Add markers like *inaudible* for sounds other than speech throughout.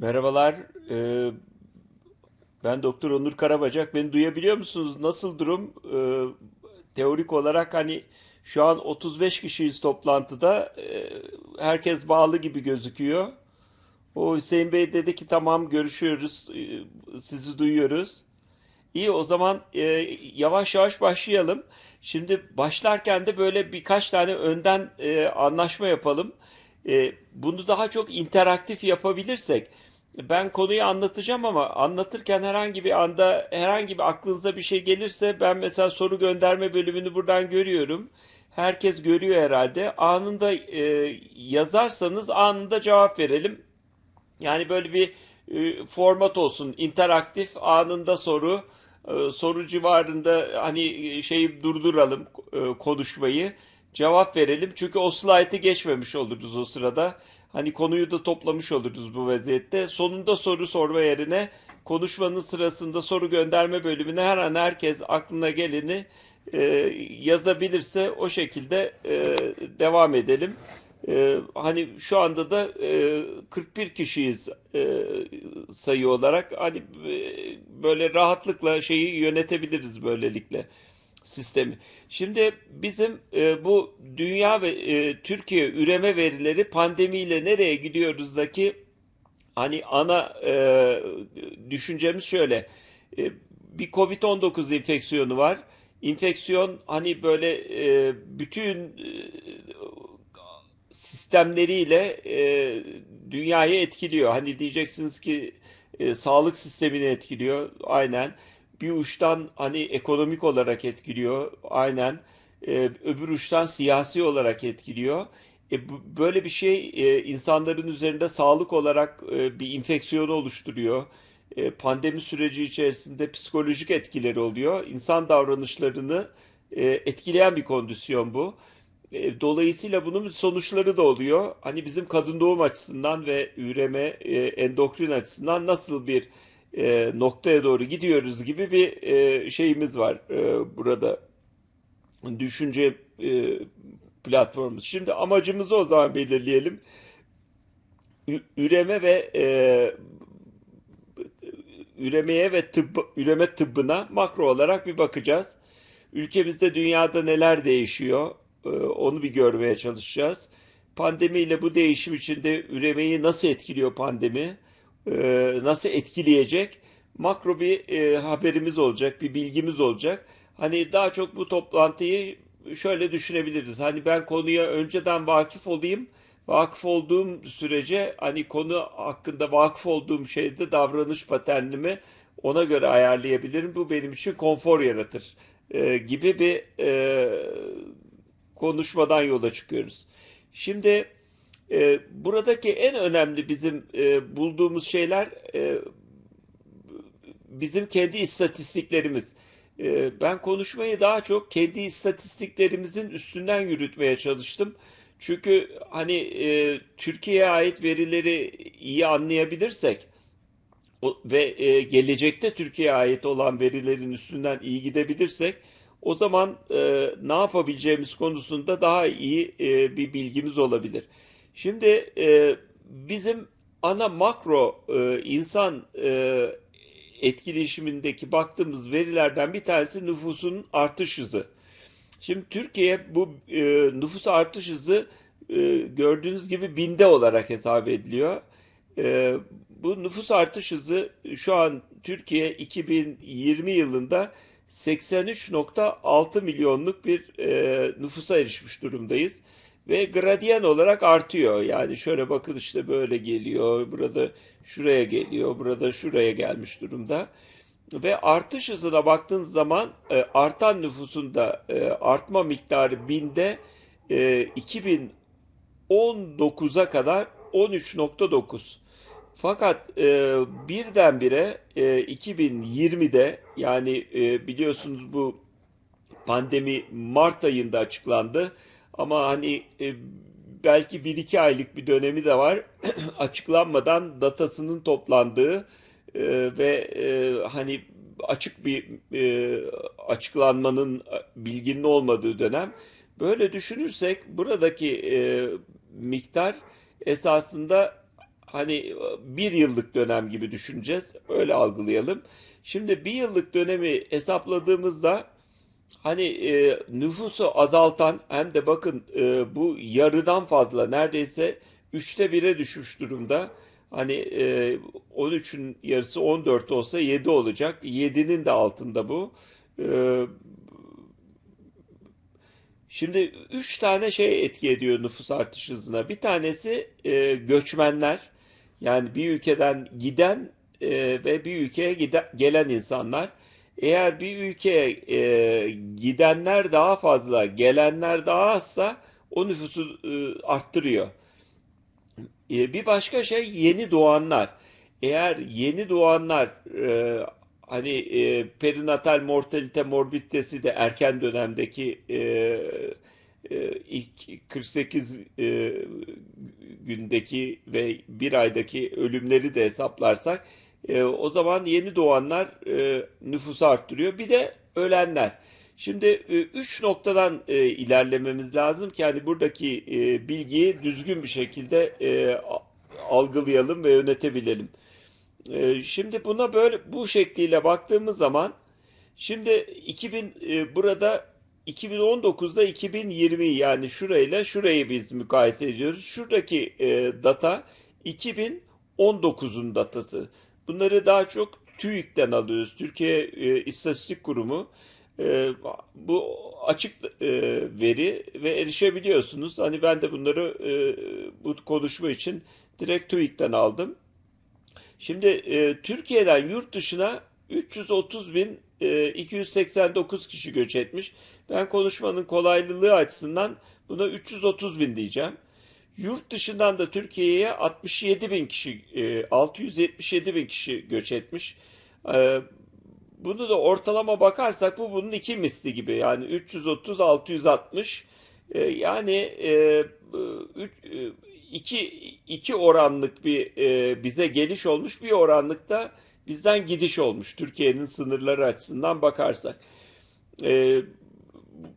Merhabalar. Ee, ben Doktor Onur Karabacak. Beni duyabiliyor musunuz? Nasıl durum? Ee, teorik olarak hani şu an 35 kişiyiz toplantıda. Ee, herkes bağlı gibi gözüküyor. O Hüseyin Bey dedi ki tamam görüşüyoruz. Ee, sizi duyuyoruz. İyi o zaman e, yavaş yavaş başlayalım. Şimdi başlarken de böyle birkaç tane önden e, anlaşma yapalım. E, bunu daha çok interaktif yapabilirsek ben konuyu anlatacağım ama anlatırken herhangi bir anda herhangi bir aklınıza bir şey gelirse ben mesela soru gönderme bölümünü buradan görüyorum. Herkes görüyor herhalde. Anında e, yazarsanız anında cevap verelim. Yani böyle bir e, format olsun. interaktif anında soru e, soru civarında hani e, şeyi durduralım e, konuşmayı. Cevap verelim. Çünkü o slaytı geçmemiş oluruz o sırada. Hani konuyu da toplamış oluruz bu vaziyette. Sonunda soru sorma yerine konuşmanın sırasında soru gönderme bölümüne her an herkes aklına geleni e, yazabilirse o şekilde e, devam edelim. E, hani şu anda da e, 41 kişiyiz e, sayı olarak. Hani e, böyle rahatlıkla şeyi yönetebiliriz böylelikle sistemi. Şimdi bizim e, bu dünya ve e, Türkiye üreme verileri pandemiyle nereye gidiyoruzdaki hani ana e, düşüncemiz şöyle. E, bir Covid-19 infeksiyonu var. İnfeksiyon hani böyle e, bütün e, sistemleriyle e, dünyayı etkiliyor. Hani diyeceksiniz ki e, sağlık sistemini etkiliyor. Aynen bir uçtan hani ekonomik olarak etkiliyor aynen e, öbür uçtan siyasi olarak etkiliyor. E, bu, böyle bir şey e, insanların üzerinde sağlık olarak e, bir infeksiyon oluşturuyor. E, pandemi süreci içerisinde psikolojik etkileri oluyor. İnsan davranışlarını e, etkileyen bir kondisyon bu. E, dolayısıyla bunun sonuçları da oluyor. Hani bizim kadın doğum açısından ve üreme e, endokrin açısından nasıl bir e, noktaya doğru gidiyoruz gibi bir e, şeyimiz var e, burada düşünce e, platformumuz. Şimdi amacımızı o zaman belirleyelim. üreme ve e, üremeye ve tıbb, üreme tıbbına makro olarak bir bakacağız. Ülkemizde dünyada neler değişiyor e, onu bir görmeye çalışacağız. Pandemiyle bu değişim içinde üremeyi nasıl etkiliyor pandemi? E, nasıl etkileyecek makro bir e, haberimiz olacak, bir bilgimiz olacak. Hani daha çok bu toplantıyı şöyle düşünebiliriz. Hani ben konuya önceden vakıf olayım. Vakıf olduğum sürece hani konu hakkında vakıf olduğum şeyde davranış paternimi ona göre ayarlayabilirim. Bu benim için konfor yaratır e, gibi bir e, konuşmadan yola çıkıyoruz. Şimdi e, buradaki en önemli bizim e, bulduğumuz şeyler e, bizim kendi istatistiklerimiz. E, ben konuşmayı daha çok kendi istatistiklerimizin üstünden yürütmeye çalıştım. Çünkü hani e, Türkiye'ye ait verileri iyi anlayabilirsek o, ve e, gelecekte Türkiye'ye ait olan verilerin üstünden iyi gidebilirsek o zaman e, ne yapabileceğimiz konusunda daha iyi e, bir bilgimiz olabilir. Şimdi e, bizim ana makro e, insan e, etkileşimindeki baktığımız verilerden bir tanesi nüfusun artış hızı. Şimdi Türkiye bu e, nüfus artış hızı e, gördüğünüz gibi binde olarak hesap ediliyor. E, bu nüfus artış hızı şu an Türkiye 2020 yılında 83.6 milyonluk bir e, nüfusa erişmiş durumdayız ve gradyen olarak artıyor. Yani şöyle bakın işte böyle geliyor, burada şuraya geliyor, burada şuraya gelmiş durumda. Ve artış hızına baktığınız zaman e, artan nüfusunda e, artma miktarı binde e, 2019'a kadar 13.9. Fakat e, birdenbire e, 2020'de yani e, biliyorsunuz bu pandemi Mart ayında açıklandı ama hani e, belki bir iki aylık bir dönemi de var. *clears throat* Açıklanmadan datasının toplandığı e, ve e, hani açık bir e, açıklanmanın e, bilginin olmadığı dönem. Böyle düşünürsek buradaki e, miktar esasında hani bir yıllık dönem gibi düşüneceğiz. Öyle algılayalım. Şimdi bir yıllık dönemi hesapladığımızda hani e, nüfusu azaltan hem de bakın e, bu yarıdan fazla neredeyse üçte bire düşmüş durumda. Hani e, 13'ün yarısı 14 olsa 7 olacak. 7'nin de altında bu. E, şimdi 3 tane şey etki ediyor nüfus artış hızına. Bir tanesi e, göçmenler. Yani bir ülkeden giden e, ve bir ülkeye giden, gelen insanlar. Eğer bir ülkeye e, gidenler daha fazla, gelenler daha azsa o nüfusu e, arttırıyor. E, bir başka şey yeni doğanlar. Eğer yeni doğanlar e, hani e, perinatal mortalite morbiditesi de erken dönemdeki e, e ilk 48 e, gündeki ve bir aydaki ölümleri de hesaplarsak e, o zaman yeni doğanlar e, nüfusu arttırıyor. Bir de ölenler. Şimdi e, üç noktadan e, ilerlememiz lazım ki hani buradaki e, bilgiyi düzgün bir şekilde e, algılayalım ve yönetebilelim. E, şimdi buna böyle bu şekliyle baktığımız zaman şimdi 2000 e, burada 2019'da 2020 yani şurayla şurayı biz mukayese ediyoruz. Şuradaki e, data 2019'un datası. Bunları daha çok TÜİK'ten alıyoruz. Türkiye e, İstatistik Kurumu e, bu açık e, veri ve erişebiliyorsunuz. Hani ben de bunları bu konuşma için direkt TÜİK'ten aldım. Şimdi Türkiye'den yurt dışına 330 bin 289 kişi göç etmiş. Ben konuşmanın kolaylılığı açısından buna 330 bin diyeceğim. Yurt dışından da Türkiye'ye 67 bin kişi, 677 e, bin kişi göç etmiş. E, bunu da ortalama bakarsak bu bunun iki misli gibi. Yani 330, 660. E, yani iki, iki oranlık bir bize geliş olmuş bir oranlık da bizden gidiş olmuş. Türkiye'nin sınırları açısından bakarsak.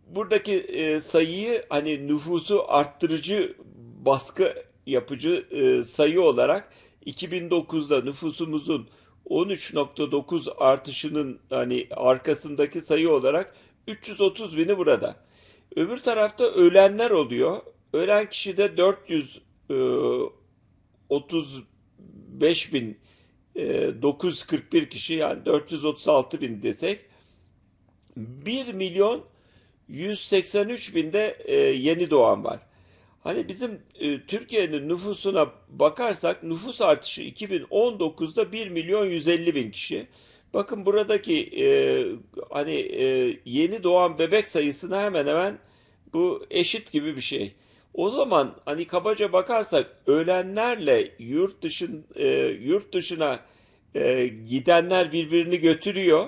Buradaki sayıyı hani nüfusu arttırıcı baskı yapıcı e, sayı olarak 2009'da nüfusumuzun 13.9 artışının hani arkasındaki sayı olarak 330 bini burada. Öbür tarafta ölenler oluyor. Ölen kişi de 435 e, bin 941 e, kişi yani 436 bin desek 1 milyon 183 binde e, yeni doğan var. Hani bizim e, Türkiye'nin nüfusuna bakarsak nüfus artışı 2019'da 1 milyon 150 bin kişi. Bakın buradaki e, hani e, yeni doğan bebek sayısına hemen hemen bu eşit gibi bir şey. O zaman hani kabaca bakarsak ölenlerle yurt dışın e, yurt dışına e, gidenler birbirini götürüyor.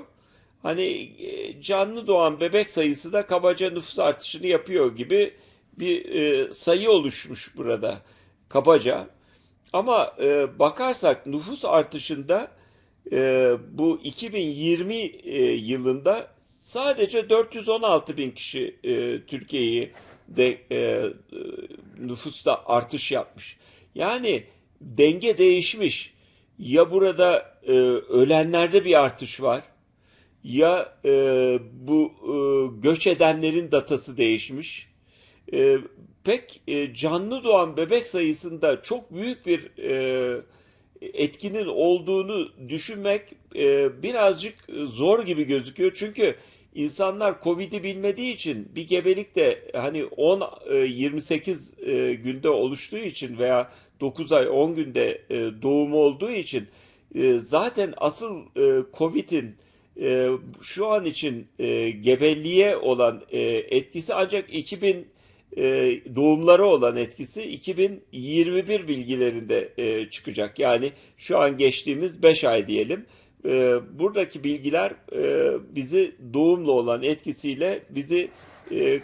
Hani e, canlı doğan bebek sayısı da kabaca nüfus artışını yapıyor gibi bir e, sayı oluşmuş burada kabaca. Ama e, bakarsak nüfus artışında e, bu 2020 e, yılında sadece 416 bin kişi e, Türkiye'yi de e, nüfusta artış yapmış. Yani denge değişmiş. Ya burada e, ölenlerde bir artış var ya e, bu e, göç edenlerin datası değişmiş e, pek e, canlı doğan bebek sayısında çok büyük bir e, etkinin olduğunu düşünmek e, birazcık zor gibi gözüküyor. Çünkü insanlar Covid'i bilmediği için bir gebelik de hani 10 e, 28 e, günde oluştuğu için veya 9 ay 10 günde e, doğum olduğu için e, zaten asıl e, Covid'in e, şu an için e, gebeliğe olan e, etkisi ancak 2000 e, doğumlara olan etkisi 2021 bilgilerinde e, çıkacak. Yani şu an geçtiğimiz 5 ay diyelim. E, buradaki bilgiler e, bizi doğumla olan etkisiyle bizi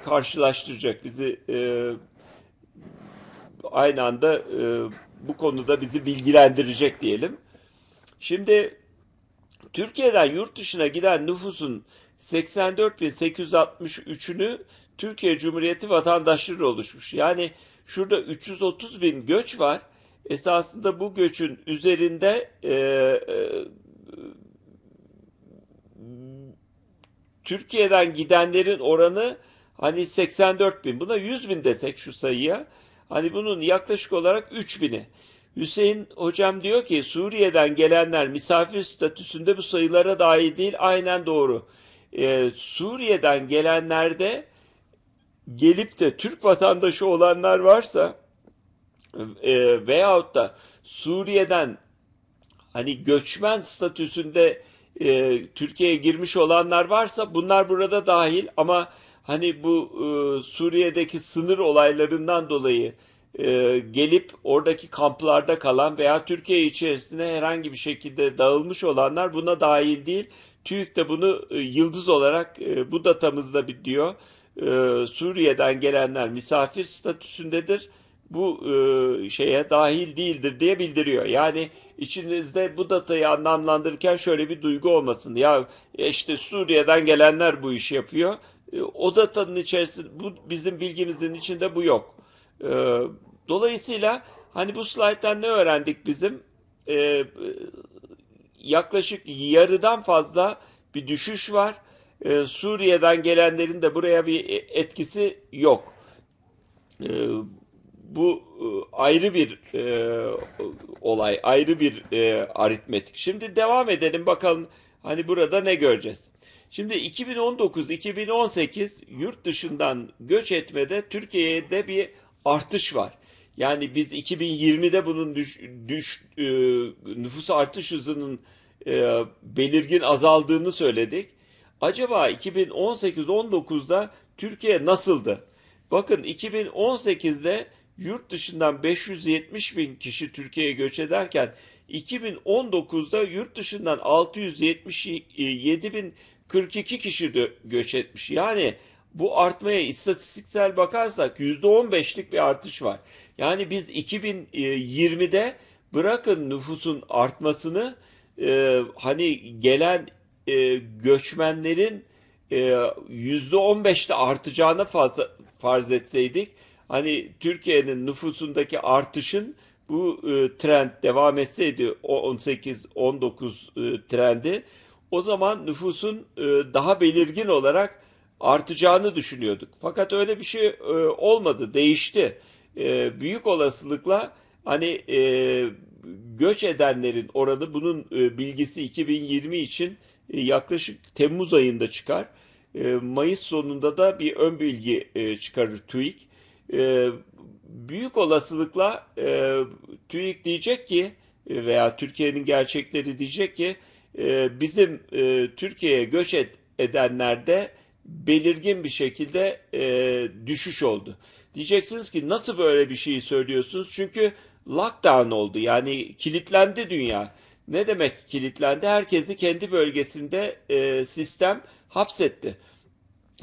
karşılaştıracak. Bizi aynı anda bu konuda bizi bilgilendirecek diyelim. Şimdi Türkiye'den yurt dışına giden nüfusun 84.863'ünü Türkiye Cumhuriyeti vatandaşları oluşmuş. Yani şurada 330 bin göç var. Esasında bu göçün üzerinde e, e, Türkiye'den gidenlerin oranı hani 84 bin. Buna 100 bin desek şu sayıya. Hani bunun yaklaşık olarak 3 bini. Hüseyin hocam diyor ki Suriye'den gelenler misafir statüsünde bu sayılara dahil değil. Aynen doğru. Ee, Suriye'den gelenlerde gelip de Türk vatandaşı olanlar varsa e, veyahut da Suriye'den hani göçmen statüsünde e, Türkiye'ye girmiş olanlar varsa bunlar burada dahil ama hani bu e, Suriye'deki sınır olaylarından dolayı e, gelip oradaki kamplarda kalan veya Türkiye içerisine herhangi bir şekilde dağılmış olanlar buna dahil değil. TÜİK de bunu e, yıldız olarak e, bu datamızda diyor e, Suriye'den gelenler misafir statüsündedir. Bu e, şeye dahil değildir diye bildiriyor. Yani içinizde bu datayı anlamlandırırken şöyle bir duygu olmasın. Ya e, işte Suriye'den gelenler bu işi yapıyor. E, o datanın içerisinde bu bizim bilgimizin içinde bu yok. E, dolayısıyla hani bu slayttan ne öğrendik bizim? E, yaklaşık yarıdan fazla bir düşüş var e, Suriye'den gelenlerin de buraya bir etkisi yok. Ee, e, bu ayrı bir e, olay, ayrı bir e, aritmetik. Şimdi devam edelim bakalım hani burada ne göreceğiz. Şimdi 2019-2018 yurt dışından göç etmede Türkiye'de bir artış var. Yani biz 2020'de bunun düş, düş e, nüfus artış hızının e, belirgin azaldığını söyledik acaba 2018-19'da Türkiye nasıldı? Bakın 2018'de yurt dışından 570 bin kişi Türkiye'ye göç ederken 2019'da yurt dışından 677 bin 42 kişi de göç etmiş. Yani bu artmaya istatistiksel bakarsak %15'lik bir artış var. Yani biz 2020'de bırakın nüfusun artmasını hani gelen e, göçmenlerin e, yüzde on artacağını fazla, farz etseydik hani Türkiye'nin nüfusundaki artışın bu e, trend devam etseydi o 18-19 e, trendi o zaman nüfusun e, daha belirgin olarak artacağını düşünüyorduk. Fakat öyle bir şey e, olmadı, değişti. E, büyük olasılıkla hani e, göç edenlerin oranı bunun e, bilgisi 2020 için e, yaklaşık Temmuz ayında çıkar. E, Mayıs sonunda da bir ön bilgi e, çıkarır TÜİK. Büyük olasılıkla TÜİK diyecek ki veya Türkiye'nin gerçekleri diyecek ki bizim Türkiye'ye göç edenlerde belirgin bir şekilde düşüş oldu. Diyeceksiniz ki nasıl böyle bir şey söylüyorsunuz? Çünkü lockdown oldu yani kilitlendi dünya. Ne demek kilitlendi? Herkesi kendi bölgesinde e, sistem hapsetti.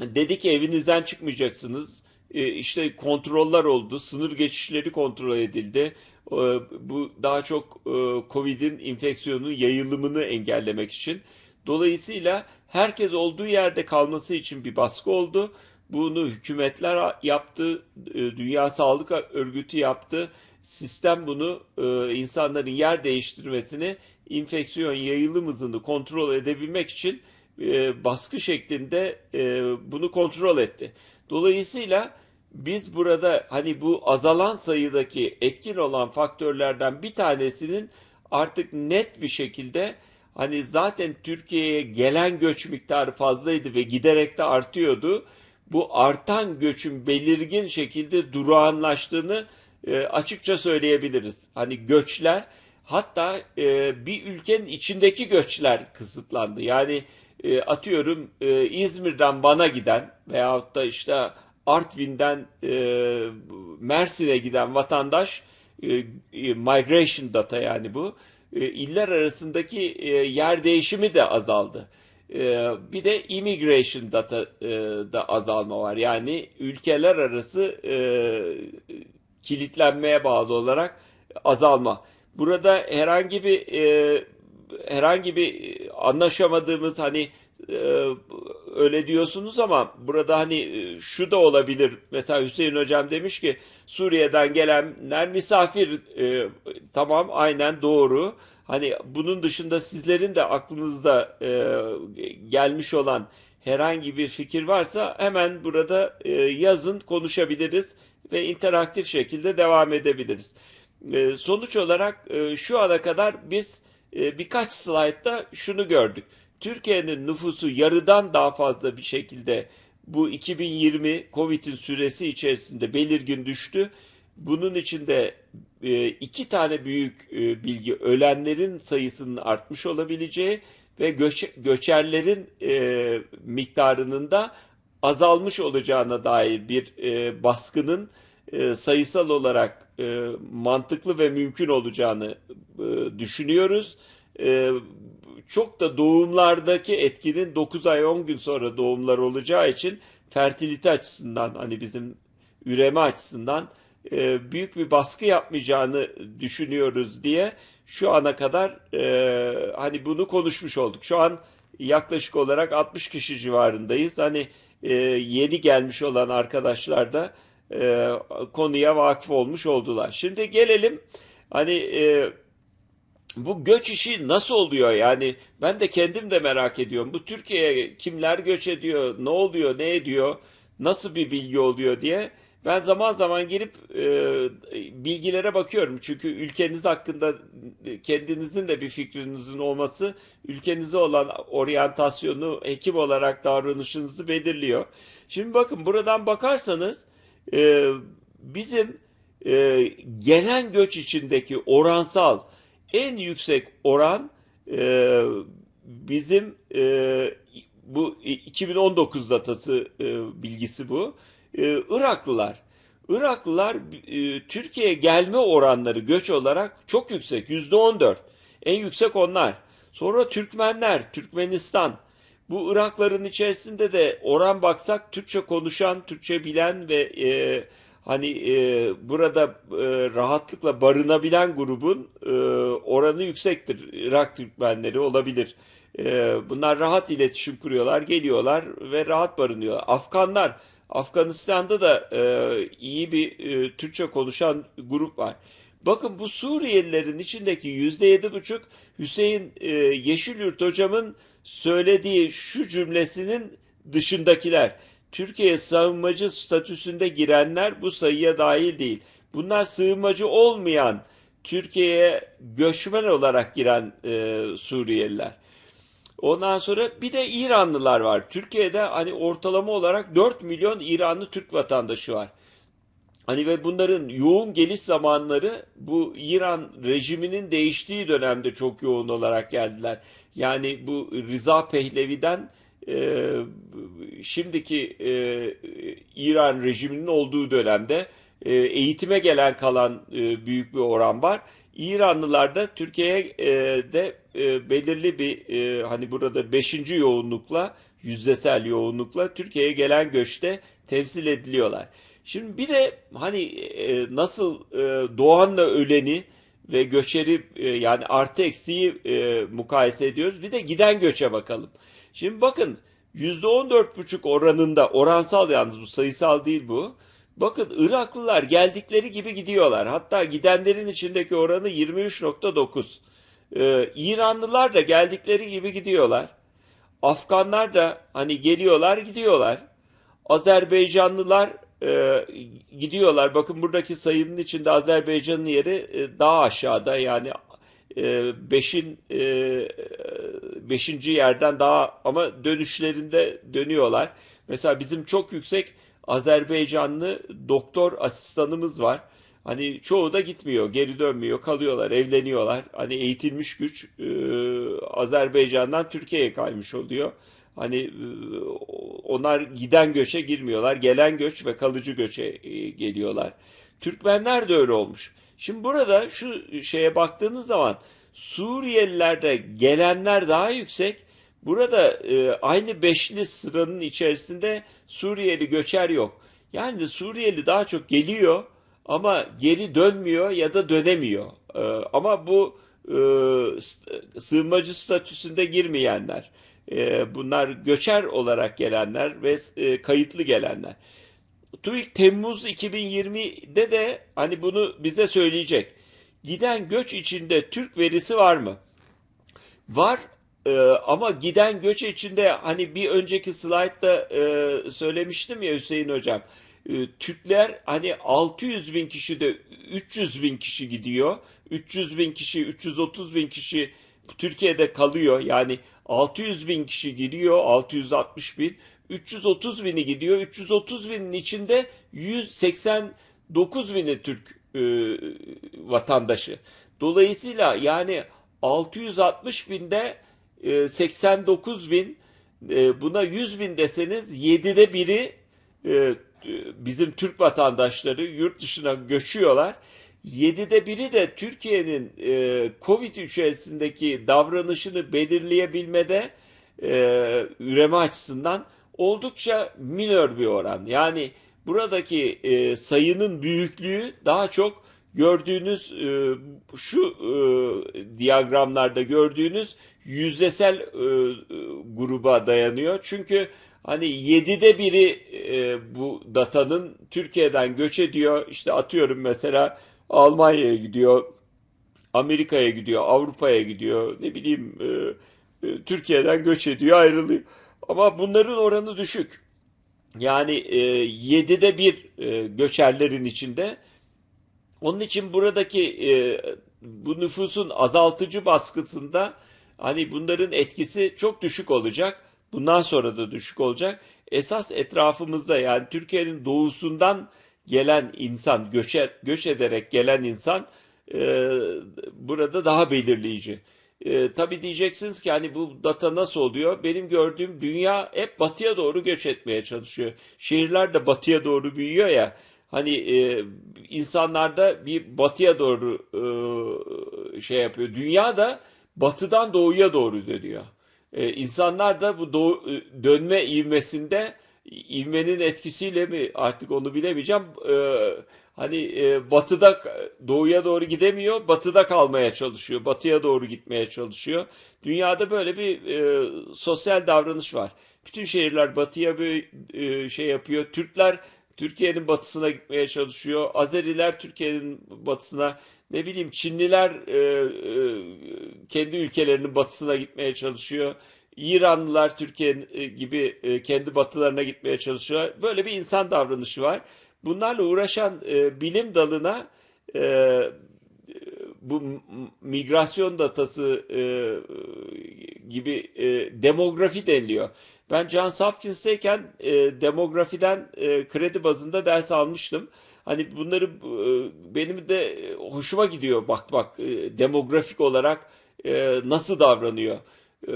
Dedi ki evinizden çıkmayacaksınız. E, işte kontroller oldu, sınır geçişleri kontrol edildi. E, bu daha çok e, COVID'in infeksiyonun yayılımını engellemek için. Dolayısıyla herkes olduğu yerde kalması için bir baskı oldu. Bunu hükümetler yaptı, e, Dünya Sağlık Örgütü yaptı. Sistem bunu e, insanların yer değiştirmesini infeksiyon yayılım hızını kontrol edebilmek için e, baskı şeklinde e, bunu kontrol etti. Dolayısıyla biz burada hani bu azalan sayıdaki etkin olan faktörlerden bir tanesinin artık net bir şekilde hani zaten Türkiye'ye gelen göç miktarı fazlaydı ve giderek de artıyordu. Bu artan göçün belirgin şekilde durağanlaştığını e, açıkça söyleyebiliriz. Hani göçler Hatta e, bir ülkenin içindeki göçler kısıtlandı. Yani e, atıyorum e, İzmir'den Van'a giden veyahut da işte Artvin'den e, Mersin'e giden vatandaş e, e, migration data yani bu e, iller arasındaki e, yer değişimi de azaldı. E, bir de immigration data e, da azalma var. Yani ülkeler arası e, kilitlenmeye bağlı olarak azalma. Burada herhangi bir e, herhangi bir anlaşamadığımız hani e, öyle diyorsunuz ama burada hani e, şu da olabilir. Mesela Hüseyin Hocam demiş ki Suriye'den gelenler misafir e, tamam aynen doğru. Hani bunun dışında sizlerin de aklınızda e, gelmiş olan herhangi bir fikir varsa hemen burada e, yazın konuşabiliriz ve interaktif şekilde devam edebiliriz. Ee, sonuç olarak e, şu ana kadar biz e, birkaç slaytta şunu gördük. Türkiye'nin nüfusu yarıdan daha fazla bir şekilde bu 2020 Covid'in süresi içerisinde belirgin düştü. Bunun içinde e, iki tane büyük bilgi ölenlerin sayısının artmış olabileceği ve göçerlerin miktarının da azalmış olacağına dair bir baskının e, sayısal olarak e, mantıklı ve mümkün olacağını e, düşünüyoruz. E, çok da doğumlardaki etkinin 9 ay 10 gün sonra doğumlar olacağı için fertilite açısından hani bizim üreme açısından büyük bir baskı yapmayacağını düşünüyoruz diye şu ana kadar hani bunu konuşmuş olduk. Şu an yaklaşık olarak 60 kişi civarındayız. Hani yeni gelmiş olan arkadaşlar da e, konuya vakıf olmuş oldular. Şimdi gelelim hani e, bu göç işi nasıl oluyor yani ben de kendim de merak ediyorum. Bu Türkiye'ye kimler göç ediyor, ne oluyor, ne ediyor, nasıl bir bilgi oluyor diye ben zaman zaman girip e, bilgilere bakıyorum. Çünkü ülkeniz hakkında kendinizin de bir fikrinizin olması ülkenize olan oryantasyonu, hekim olarak davranışınızı belirliyor. Şimdi bakın buradan bakarsanız e, bizim e, gelen göç içindeki oransal en yüksek oran e, bizim e, bu 2019 e, datası e, bilgisi bu. E, Iraklılar. Iraklılar e, Türkiye'ye gelme oranları göç olarak çok yüksek. Yüzde 14. En yüksek onlar. Sonra Türkmenler, Türkmenistan, bu Irakların içerisinde de oran baksak Türkçe konuşan, Türkçe bilen ve e, hani e, burada e, rahatlıkla barınabilen grubun e, oranı yüksektir. Irak Türkmenleri olabilir. E, bunlar rahat iletişim kuruyorlar, geliyorlar ve rahat barınıyorlar. Afganlar, Afganistan'da da e, iyi bir e, Türkçe konuşan grup var. Bakın bu Suriyelilerin içindeki yüzde yedi buçuk Hüseyin e, Yeşilyurt hocamın söylediği şu cümlesinin dışındakiler. Türkiye sığınmacı statüsünde girenler bu sayıya dahil değil. Bunlar sığınmacı olmayan Türkiye'ye göçmen olarak giren e, Suriyeliler. Ondan sonra bir de İranlılar var. Türkiye'de hani ortalama olarak 4 milyon İranlı Türk vatandaşı var. Hani ve bunların yoğun geliş zamanları bu İran rejiminin değiştiği dönemde çok yoğun olarak geldiler. Yani bu Rıza Pehlevi'den e, şimdiki e, İran rejiminin olduğu dönemde e, eğitime gelen kalan e, büyük bir oran var. İranlılar da Türkiye'ye e, de e, belirli bir e, hani burada beşinci yoğunlukla yüzdesel yoğunlukla Türkiye'ye gelen göçte temsil ediliyorlar. Şimdi bir de hani e, nasıl e, doğanla öleni ve göçeri e, yani artı eksiği e, mukayese ediyoruz. Bir de giden göçe bakalım. Şimdi bakın %14,5 oranında oransal yalnız bu sayısal değil bu. Bakın Iraklılar geldikleri gibi gidiyorlar. Hatta gidenlerin içindeki oranı 23.9. Ee, İranlılar da geldikleri gibi gidiyorlar. Afganlar da hani geliyorlar gidiyorlar. Azerbaycanlılar e, gidiyorlar. Bakın buradaki sayının içinde Azerbaycan'ın yeri e, daha aşağıda yani 5'in e, 5. E, yerden daha ama dönüşlerinde dönüyorlar. Mesela bizim çok yüksek Azerbaycanlı doktor asistanımız var. Hani çoğu da gitmiyor, geri dönmüyor, kalıyorlar, evleniyorlar. Hani eğitilmiş güç e, Azerbaycan'dan Türkiye'ye kaymış oluyor. Hani e, onlar giden göçe girmiyorlar. Gelen göç ve kalıcı göçe e, geliyorlar. Türkmenler de öyle olmuş. Şimdi burada şu şeye baktığınız zaman Suriyelilerde gelenler daha yüksek. Burada e, aynı beşli sıranın içerisinde Suriyeli göçer yok. Yani Suriyeli daha çok geliyor ama geri dönmüyor ya da dönemiyor. E, ama bu e, sığınmacı statüsünde girmeyenler. E, bunlar göçer olarak gelenler ve e, kayıtlı gelenler. TÜİK Temmuz 2020'de de hani bunu bize söyleyecek. Giden göç içinde Türk verisi var mı? Var e, ama giden göç içinde hani bir önceki slaytta söylemiştim ya Hüseyin Hocam. Türkler hani 600 bin kişi de 300 bin kişi gidiyor. 300 bin kişi, 330 bin kişi Türkiye'de kalıyor. Yani 600 bin kişi giriyor, 660 bin. 330 bini gidiyor. 330 binin içinde 189 bini Türk e, vatandaşı. Dolayısıyla yani 660 binde e, 89 bin e, buna 100 bin deseniz 7'de biri e, bizim Türk vatandaşları yurt dışına göçüyorlar. 7'de biri de Türkiye'nin e, Covid içerisindeki davranışını belirleyebilmede e, üreme açısından oldukça minör bir oran. Yani buradaki e, sayının büyüklüğü daha çok gördüğünüz e, şu e, diyagramlarda gördüğünüz yüzdesel e, e gruba dayanıyor. Çünkü hani 7'de biri e, bu datanın Türkiye'den göç ediyor. İşte atıyorum mesela Almanya'ya gidiyor, Amerika'ya gidiyor, Avrupa'ya gidiyor, ne bileyim e, e, Türkiye'den göç ediyor, ayrılıyor. Ama bunların oranı düşük. Yani e, 7'de bir e, göçerlerin içinde. Onun için buradaki e, bu nüfusun azaltıcı baskısında hani bunların etkisi çok düşük olacak. Bundan sonra da düşük olacak. Esas etrafımızda yani Türkiye'nin doğusundan gelen insan, göçe, göç ederek gelen insan e, burada daha belirleyici. E, tabii diyeceksiniz ki hani bu data nasıl oluyor? Benim gördüğüm dünya hep batıya doğru göç etmeye çalışıyor. Şehirler de batıya doğru büyüyor ya. Hani e, da bir batıya doğru e, şey yapıyor. Dünya da batıdan doğuya doğru dönüyor. E, insanlar da bu doğu, e, dönme ivmesinde ivmenin etkisiyle mi artık onu bilemeyeceğim. Ee, hani e, batıda doğuya doğru gidemiyor, batıda kalmaya çalışıyor, batıya doğru gitmeye çalışıyor. Dünyada böyle bir e, sosyal davranış var. Bütün şehirler batıya bir e, şey yapıyor. Türkler Türkiye'nin batısına gitmeye çalışıyor. Azeriler Türkiye'nin batısına, ne bileyim Çinliler e, e, kendi ülkelerinin batısına gitmeye çalışıyor. İranlılar Türkiye e, gibi e, kendi batılarına gitmeye çalışıyor. Böyle bir insan davranışı var. Bunlarla uğraşan e, bilim dalına bu migrasyon datası gibi demografi deniliyor. Ben Johns Hopkins'teyken demografiden kredi bazında ders almıştım. Hani bunları benim de hoşuma gidiyor bak bak demografik olarak nasıl davranıyor. Ee,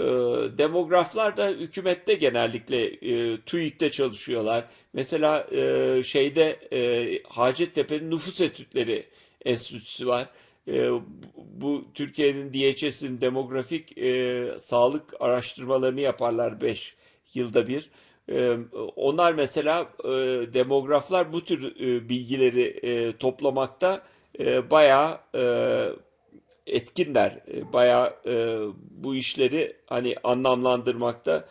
demograflar da hükümette genellikle e, TÜİK'te çalışıyorlar. Mesela e, şeyde e, Hacettepe'nin nüfus etütleri enstitüsü var. E, bu Türkiye'nin DHS'in demografik e, sağlık araştırmalarını yaparlar 5 yılda bir. E, onlar mesela e, demograflar bu tür e, bilgileri e, toplamakta e, bayağı e, etkinler. E, bayağı e, bu işleri hani anlamlandırmakta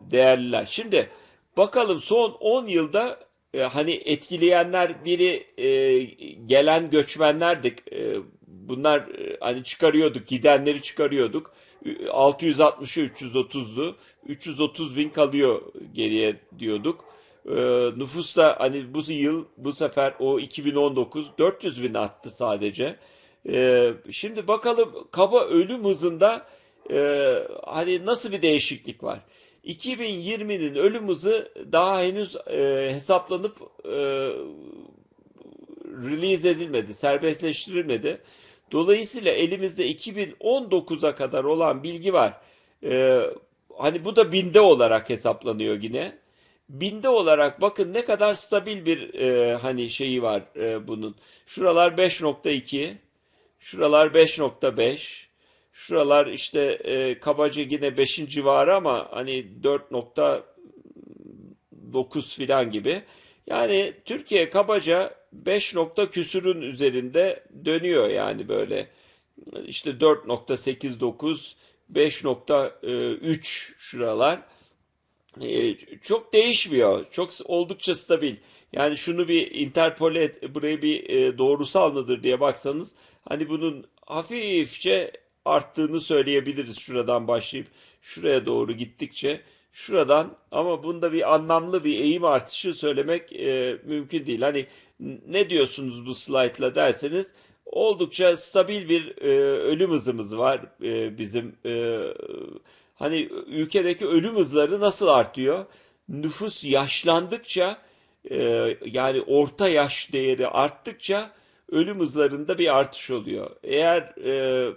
değerliler. Şimdi bakalım son 10 yılda e, hani etkileyenler biri e, gelen göçmenlerdik. E, bunlar e, hani çıkarıyorduk, gidenleri çıkarıyorduk. 660'ı 330'du. 330 bin kalıyor geriye diyorduk. E, nüfus da hani bu yıl bu sefer o 2019 400 bin attı sadece. E, şimdi bakalım kaba ölüm hızında e, hani nasıl bir değişiklik var? 2020'nin ölüm hızı daha henüz e, hesaplanıp e, release edilmedi, serbestleştirilmedi. Dolayısıyla elimizde 2019'a kadar olan bilgi var. E, hani bu da binde olarak hesaplanıyor yine. Binde olarak bakın ne kadar stabil bir e, hani şeyi var e, bunun. Şuralar 5.2 Şuralar 5.5. Şuralar işte e, kabaca yine 5'in civarı ama hani 4.9 filan gibi. Yani Türkiye kabaca 5 nokta küsürün üzerinde dönüyor yani böyle. işte 4.89, 5.3 şuralar. E, çok değişmiyor. Çok oldukça stabil. Yani şunu bir interpol et, burayı bir e, doğrusal mıdır diye baksanız Hani bunun hafifçe arttığını söyleyebiliriz şuradan başlayıp şuraya doğru gittikçe şuradan ama bunda bir anlamlı bir eğim artışı söylemek e, mümkün değil. Hani ne diyorsunuz bu slaytla derseniz oldukça stabil bir e, ölüm hızımız var e, bizim. E, hani ülkedeki ölüm hızları nasıl artıyor? Nüfus yaşlandıkça e, yani orta yaş değeri arttıkça ölüm hızlarında bir artış oluyor. Eğer e,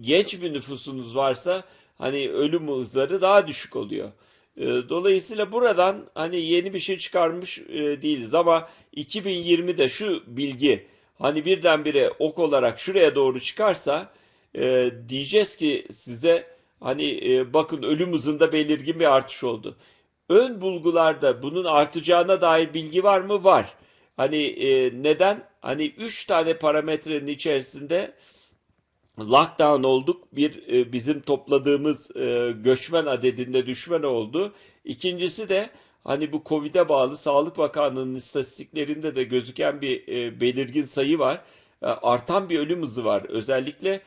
genç bir nüfusunuz varsa hani ölüm hızları daha düşük oluyor. E, dolayısıyla buradan hani yeni bir şey çıkarmış e, değiliz ama 2020'de şu bilgi hani birdenbire ok olarak şuraya doğru çıkarsa e, diyeceğiz ki size hani bakın ölüm hızında belirgin bir artış oldu. Ön bulgularda bunun artacağına dair bilgi var mı? Var. Hani e, neden? Hani üç tane parametrenin içerisinde lockdown olduk. Bir e, bizim topladığımız e, göçmen adedinde düşme oldu? İkincisi de hani bu Covid'e bağlı Sağlık Bakanlığı'nın istatistiklerinde de gözüken bir e, belirgin sayı var. E, artan bir ölüm hızı var. Özellikle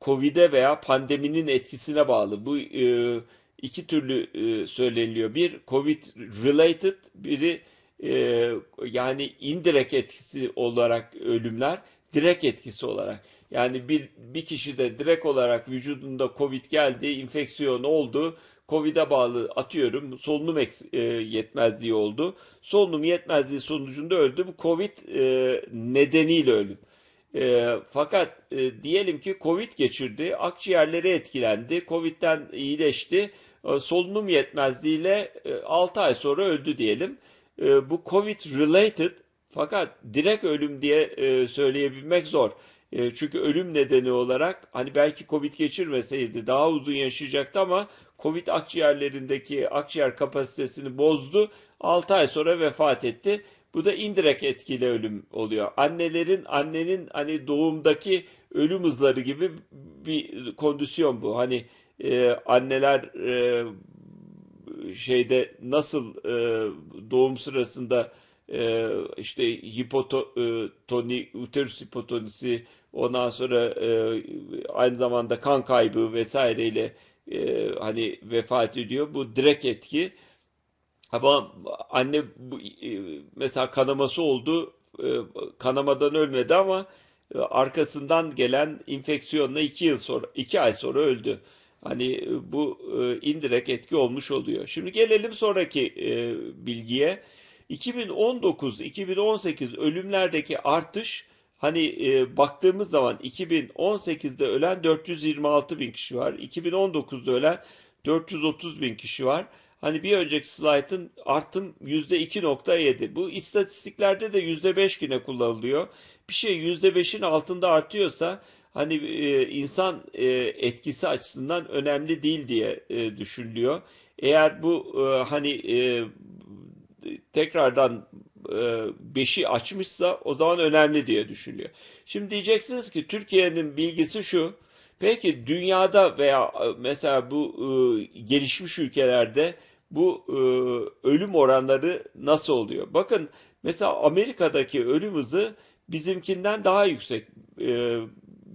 Covid'e veya pandeminin etkisine bağlı. Bu e, iki türlü e, söyleniliyor. Bir Covid related, biri ee, yani indirek etkisi olarak ölümler direk etkisi olarak yani bir, bir kişi de direk olarak vücudunda Covid geldi, infeksiyon oldu. Covid'e bağlı atıyorum solunum e, yetmezliği oldu. Solunum yetmezliği sonucunda öldü. Bu Covid e, nedeniyle ölüm. E, fakat e, diyelim ki Covid geçirdi, akciğerleri etkilendi, Covid'den iyileşti, e, solunum yetmezliğiyle e, 6 ay sonra öldü diyelim e, bu COVID-related fakat direkt ölüm diye e, söyleyebilmek zor. E, çünkü ölüm nedeni olarak hani belki Covid geçirmeseydi daha uzun yaşayacaktı ama Covid akciğerlerindeki akciğer kapasitesini bozdu. 6 ay sonra vefat etti. Bu da indirek etkili ölüm oluyor. Annelerin, annenin hani doğumdaki ölüm hızları gibi bir kondisyon bu. Hani e, anneler e, şeyde nasıl e, doğum sırasında e, işte hipotoni, e, uterus hipotonisi ondan sonra e, aynı zamanda kan kaybı vesaireyle e, hani vefat ediyor. Bu direkt etki. Ama anne bu, e, mesela kanaması oldu. E, kanamadan ölmedi ama e, arkasından gelen infeksiyonla iki yıl sonra iki ay sonra öldü. Hani e, bu e, indirek etki olmuş oluyor. Şimdi gelelim sonraki e, bilgiye. 2019-2018 ölümlerdeki artış hani e, baktığımız zaman 2018'de ölen 426 bin kişi var. 2019'da ölen 430 bin kişi var. Hani bir önceki slaytın artım %2.7. Bu istatistiklerde de %5 yine kullanılıyor. Bir şey %5'in altında artıyorsa hani e, insan e, etkisi açısından önemli değil diye e, düşünülüyor. Eğer bu e, hani e, tekrardan e, beşi açmışsa o zaman önemli diye düşünülüyor. Şimdi diyeceksiniz ki Türkiye'nin bilgisi şu. Peki dünyada veya e, mesela bu e, gelişmiş ülkelerde bu e, ölüm oranları nasıl oluyor? Bakın mesela Amerika'daki ölüm hızı bizimkinden daha yüksek. E,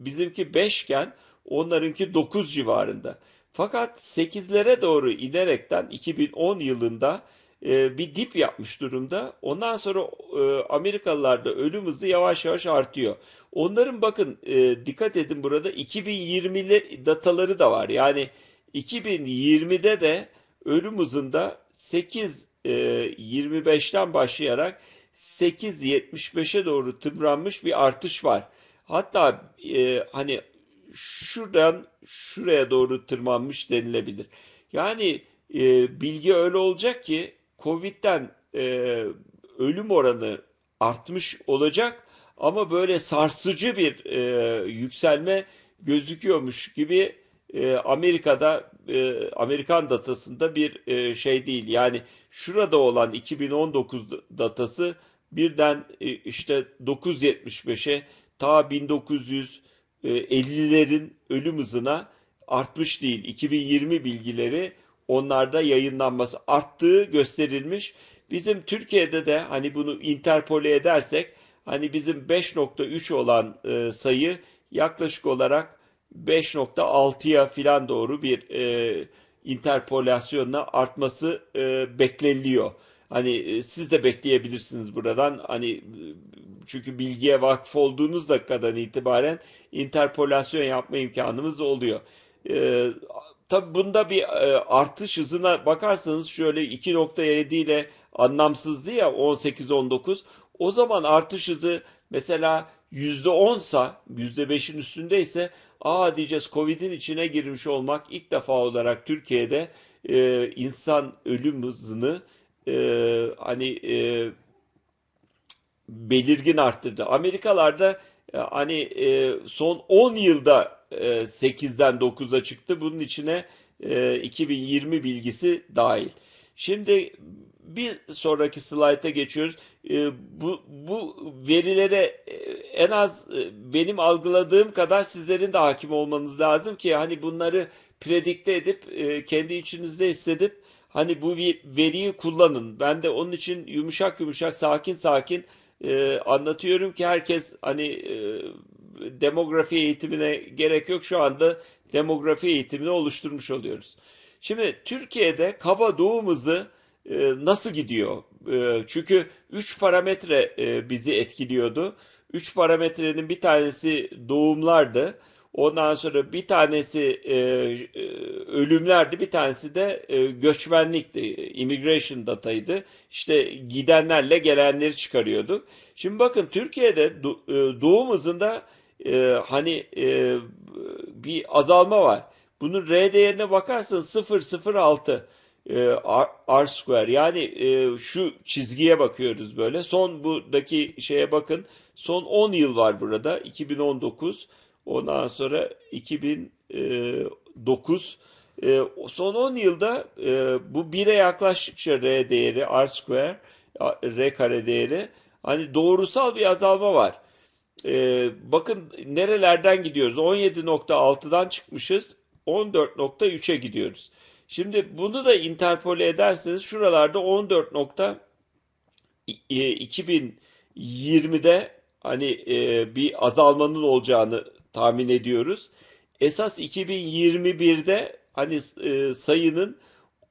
bizimki 5 iken onlarınki 9 civarında. Fakat 8'lere doğru inerekten 2010 yılında e, bir dip yapmış durumda. Ondan sonra e, Amerikalılarda ölüm hızı yavaş yavaş artıyor. Onların bakın e, dikkat edin burada 2020'li dataları da var. Yani 2020'de de ölüm hızında 25'ten başlayarak 75'e doğru tırmanmış bir artış var. Hatta e, hani şuradan şuraya doğru tırmanmış denilebilir. Yani e, bilgi öyle olacak ki Covid'den e, ölüm oranı artmış olacak ama böyle sarsıcı bir e, yükselme gözüküyormuş gibi e, Amerika'da e, Amerikan datasında bir e, şey değil. Yani şurada olan 2019 datası birden e, işte 9.75'e ta 1950'lerin e, ölüm hızına artmış değil. 2020 bilgileri onlarda yayınlanması arttığı gösterilmiş. Bizim Türkiye'de de hani bunu interpole edersek hani bizim 5.3 olan e, sayı yaklaşık olarak 5.6'ya filan doğru bir e, interpolasyonla artması e, bekleniliyor. Hani e, siz de bekleyebilirsiniz buradan. Hani e, çünkü bilgiye vakıf olduğunuz dakikadan itibaren interpolasyon yapma imkanımız oluyor. Ee, tabii bunda bir e, artış hızına bakarsanız şöyle 2.7 ile anlamsızdı ya 18-19 o zaman artış hızı mesela %10 sa %5'in üstündeyse aa diyeceğiz Covid'in içine girmiş olmak ilk defa olarak Türkiye'de e, insan ölüm hızını e, hani e, belirgin arttırdı. Amerikalarda e, hani e, son 10 yılda e, 8'den 9'a çıktı. Bunun içine e, 2020 bilgisi dahil. Şimdi bir sonraki slayta geçiyoruz. E, bu, bu verilere e, en az e, benim algıladığım kadar sizlerin de hakim olmanız lazım ki hani bunları predikte edip e, kendi içinizde hissedip hani bu veriyi kullanın. Ben de onun için yumuşak yumuşak sakin sakin e, anlatıyorum ki herkes hani e, demografi eğitimine gerek yok. Şu anda demografi eğitimini oluşturmuş oluyoruz. Şimdi Türkiye'de kaba doğum hızı e, nasıl gidiyor? E, çünkü 3 parametre e, bizi etkiliyordu. 3 parametrenin bir tanesi doğumlardı. Ondan sonra bir tanesi e, e, ölümlerdi, bir tanesi de e, göçmenlikti, immigration dataydı. İşte gidenlerle gelenleri çıkarıyordu. Şimdi bakın Türkiye'de e, doğum hızında e, hani e, bir azalma var. Bunun R değerine bakarsın 0.06 e, R, R square yani e, şu çizgiye bakıyoruz böyle. Son buradaki şeye bakın. Son 10 yıl var burada 2019. Ondan sonra 2009 e, e, son 10 yılda e, bu 1'e yaklaştıkça şey, R değeri, R square, R kare değeri hani doğrusal bir azalma var. E, bakın nerelerden gidiyoruz? 17.6'dan çıkmışız. 14.3'e gidiyoruz. Şimdi bunu da interpole ederseniz şuralarda 14.2020'de e, hani e, bir azalmanın olacağını tahmin ediyoruz. Esas 2021'de hani e, sayının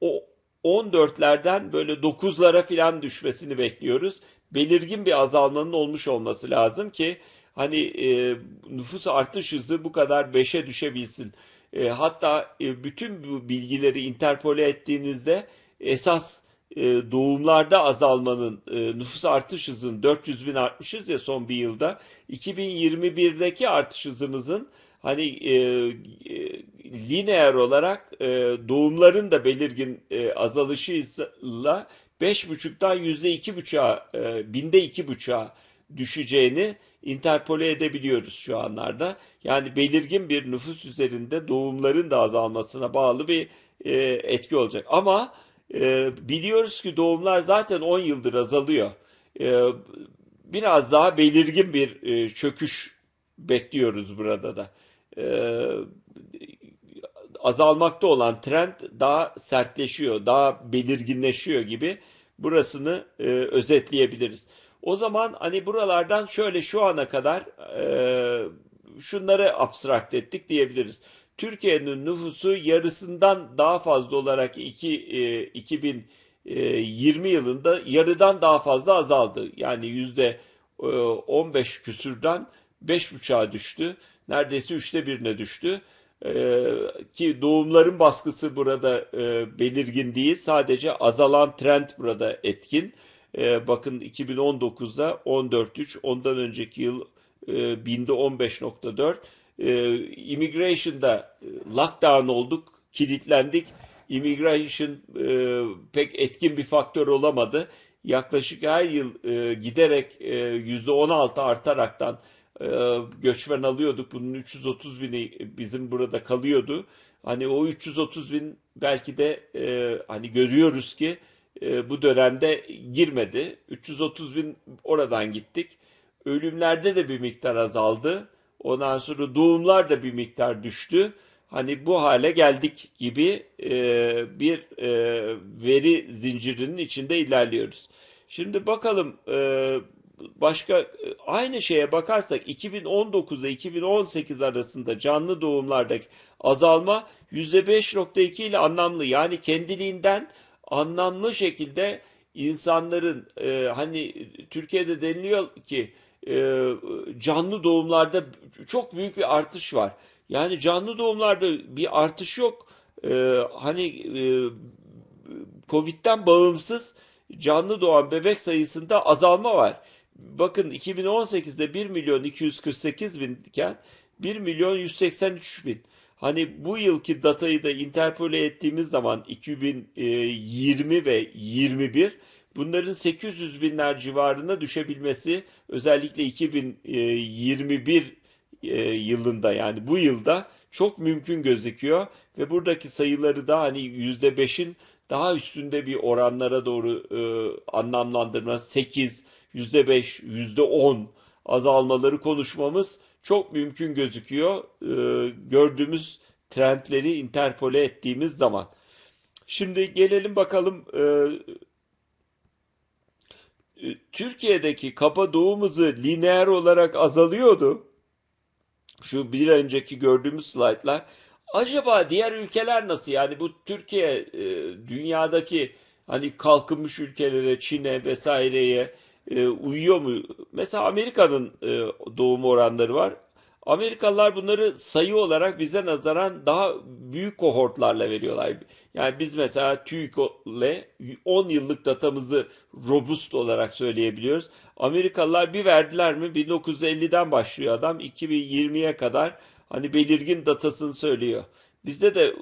o 14'lerden böyle 9'lara filan düşmesini bekliyoruz. Belirgin bir azalmanın olmuş olması lazım ki hani e, nüfus artış hızı bu kadar 5'e düşebilsin. E, hatta e, bütün bu bilgileri interpole ettiğinizde esas e, doğumlarda azalmanın e, nüfus artış hızının 400 bin artmışız ya son bir yılda 2021'deki artış hızımızın hani e, e, lineer olarak e, doğumların da belirgin e, azalışıyla 5,5'dan %2,5'a e, binde 2,5'a düşeceğini interpole edebiliyoruz şu anlarda. Yani belirgin bir nüfus üzerinde doğumların da azalmasına bağlı bir e, etki olacak. Ama bu ee, biliyoruz ki doğumlar zaten 10 yıldır azalıyor. Ee, biraz daha belirgin bir e, çöküş bekliyoruz burada da. Ee, azalmakta olan trend daha sertleşiyor, daha belirginleşiyor gibi burasını e, özetleyebiliriz. O zaman hani buralardan şöyle şu ana kadar e, şunları abstrakt ettik diyebiliriz. Türkiye'nin nüfusu yarısından daha fazla olarak 2 e, 2020 e, yılında yarıdan daha fazla azaldı. Yani yüzde 15 e, küsürden 5,5'a düştü. Neredeyse üçte birine düştü. Ee, ki doğumların baskısı burada e, belirgin değil. Sadece azalan trend burada etkin. Ee, bakın 2019'da 14.3, ondan önceki yıl e, binde 15.4. Ee, e, immigration'da lockdown olduk, kilitlendik. Immigration e, pek etkin bir faktör olamadı. Yaklaşık her yıl e, giderek e, %16 artaraktan e, göçmen alıyorduk. Bunun 330 bini bizim burada kalıyordu. Hani o 330 bin belki de e, hani görüyoruz ki e, bu dönemde girmedi. 330 bin oradan gittik. Ölümlerde de bir miktar azaldı Ondan sonra doğumlar da bir miktar düştü. Hani bu hale geldik gibi e, bir e, veri zincirinin içinde ilerliyoruz. Şimdi bakalım e, başka aynı şeye bakarsak 2019 ile 2018 arasında canlı doğumlardaki azalma %5.2 ile anlamlı yani kendiliğinden anlamlı şekilde insanların hani Türkiye'de deniliyor ki ee, canlı doğumlarda çok büyük bir artış var. Yani canlı doğumlarda bir artış yok. Ee, hani e, Covid'den bağımsız canlı doğan bebek sayısında azalma var. Bakın 2018'de 1 milyon 248 bin iken 1 milyon 183 bin. Hani bu yılki datayı da interpole ettiğimiz zaman 2020 e, ve 21 Bunların 800 binler civarına düşebilmesi özellikle 2021 e, e, yılında yani bu yılda çok mümkün gözüküyor ve buradaki sayıları da hani %5'in daha üstünde bir oranlara doğru e, anlamlandırma 8, %5, %10 azalmaları konuşmamız çok mümkün gözüküyor. E, gördüğümüz trendleri interpole ettiğimiz zaman. Şimdi gelelim bakalım e, e, Türkiye'deki kapa doğumuzu lineer olarak azalıyordu. Şu bir önceki gördüğümüz slaytlar. Acaba diğer ülkeler nasıl? Yani bu Türkiye e, dünyadaki hani kalkınmış ülkelere, Çin'e vesaireye e, uyuyor mu? Mesela Amerika'nın doğum oranları var. Amerikalılar bunları sayı olarak bize nazaran daha büyük kohortlarla veriyorlar. Yani biz mesela TÜİK'le 10 yıllık datamızı robust olarak söyleyebiliyoruz. Amerikalılar bir verdiler mi 1950'den başlıyor adam 2020'ye kadar hani belirgin datasını söylüyor. Bizde de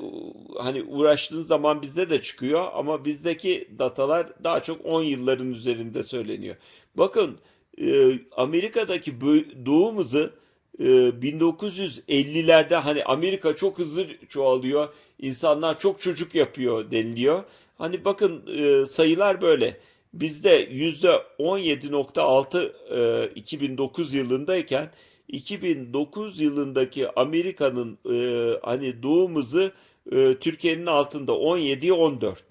hani uğraştığın zaman bizde de çıkıyor ama bizdeki datalar daha çok 10 yılların üzerinde söyleniyor. Bakın e, Amerika'daki doğum hızı 1950'lerde ee, hani Amerika çok hızlı çoğalıyor, insanlar çok çocuk yapıyor deniliyor. Hani bakın e, sayılar böyle. Bizde %17.6 2009 e, yılındayken 2009 yılındaki Amerika'nın e, hani doğum hızı Türkiye'nin altında 17 14.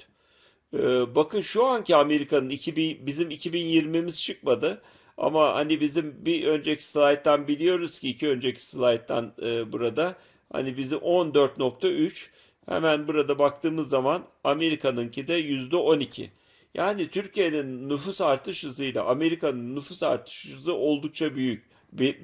E, bakın şu anki Amerika'nın 2000, bizim 2020'miz çıkmadı. Ama hani bizim bir önceki slayttan biliyoruz ki iki önceki slayttan e, burada hani bizi 14.3 hemen burada baktığımız zaman Amerika'nınki de yüzde %12. Yani Türkiye'nin nüfus artış hızıyla Amerika'nın nüfus artış hızı oldukça büyük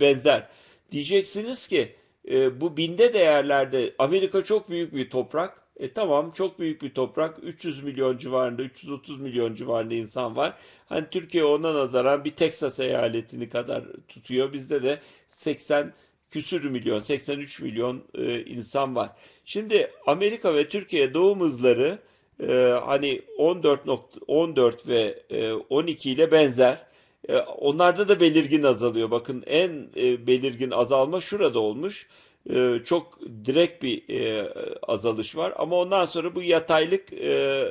benzer. Diyeceksiniz ki e, bu binde değerlerde Amerika çok büyük bir toprak e tamam çok büyük bir toprak. 300 milyon civarında, 330 milyon civarında insan var. Hani Türkiye ona nazaran bir Texas eyaletini kadar tutuyor. Bizde de 80 küsür milyon, 83 milyon e, insan var. Şimdi Amerika ve Türkiye doğum hızları e, hani 14 nokta, 14 ve e, 12 ile benzer. E, onlarda da belirgin azalıyor. Bakın en e, belirgin azalma şurada olmuş. E, çok direkt bir e, azalış var. Ama ondan sonra bu yataylık e,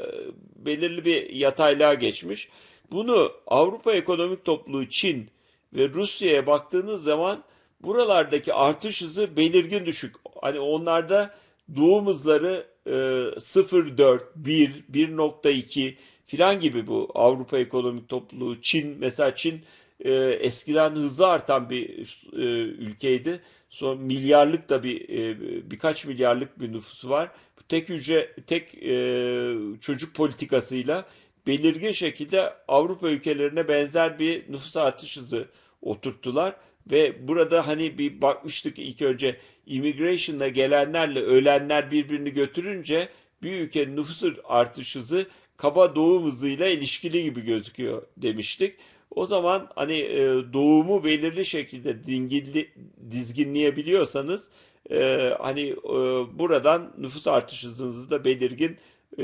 belirli bir yataylığa geçmiş. Bunu Avrupa Ekonomik Topluluğu, Çin ve Rusya'ya baktığınız zaman buralardaki artış hızı belirgin düşük. Hani onlarda doğum hızları 0.4, 1, 1.2 filan gibi bu Avrupa Ekonomik Topluluğu, Çin mesela Çin eskiden hızlı artan bir ülkeydi. Son milyarlık da bir e, birkaç milyarlık bir nüfusu var. Tek hücre tek e, çocuk politikasıyla belirgin şekilde Avrupa ülkelerine benzer bir nüfus artış hızı oturttular ve burada hani bir bakmıştık ilk önce immigration'la gelenlerle ölenler birbirini götürünce bir ülkenin nüfus artış hızı kaba doğum hızıyla ilişkili gibi gözüküyor demiştik. O zaman hani e, doğumu belirli şekilde dingilli, dizginleyebiliyorsanız e, hani e, buradan nüfus artışınızı da belirgin e,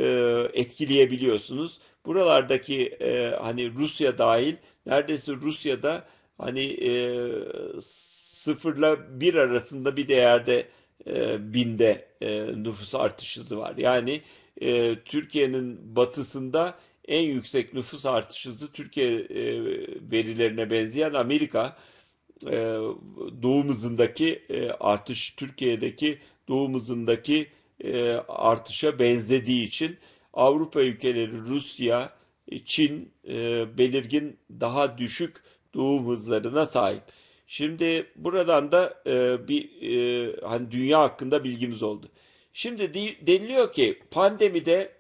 etkileyebiliyorsunuz. Buralardaki e, hani Rusya dahil neredeyse Rusya'da hani e, sıfırla bir arasında bir değerde e, binde e, nüfus artış hızı var. Yani e, Türkiye'nin batısında en yüksek nüfus artış hızı Türkiye e, verilerine benzeyen Amerika e, doğum hızındaki e, artış Türkiye'deki doğum hızındaki e, artışa benzediği için Avrupa ülkeleri Rusya, Çin belirgin daha düşük doğum hızlarına sahip. Şimdi buradan da bir hani dünya hakkında bilgimiz oldu. Şimdi deniliyor ki pandemide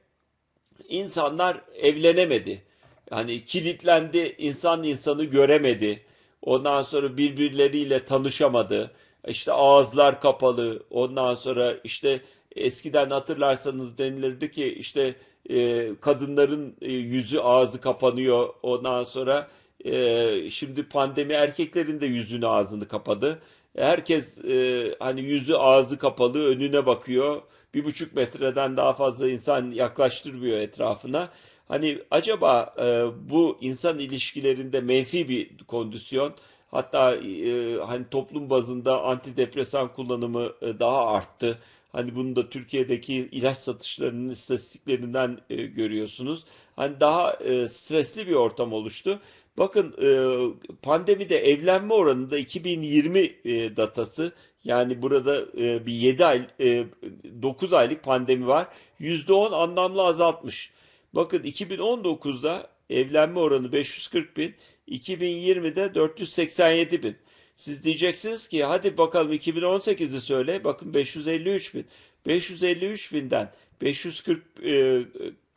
insanlar evlenemedi. yani kilitlendi, insan insanı göremedi. Ondan sonra birbirleriyle tanışamadı. İşte ağızlar kapalı. Ondan sonra işte eskiden hatırlarsanız denilirdi ki işte e, kadınların e, yüzü ağzı kapanıyor. Ondan sonra e, şimdi pandemi erkeklerin de yüzünü ağzını kapadı. Herkes e, hani yüzü ağzı kapalı önüne bakıyor bir buçuk metreden daha fazla insan yaklaştırmıyor etrafına. Hani acaba e, bu insan ilişkilerinde menfi bir kondisyon hatta e, hani toplum bazında antidepresan kullanımı e, daha arttı. Hani bunu da Türkiye'deki ilaç satışlarının istatistiklerinden e, görüyorsunuz. Hani daha e, stresli bir ortam oluştu. Bakın e, pandemide evlenme oranında 2020 e, datası yani burada e, bir 7 ay, e, 9 aylık pandemi var. %10 anlamlı azaltmış. Bakın 2019'da evlenme oranı 540 bin, 2020'de 487 bin. Siz diyeceksiniz ki hadi bakalım 2018'i söyle. Bakın 553 bin. 553 binden 540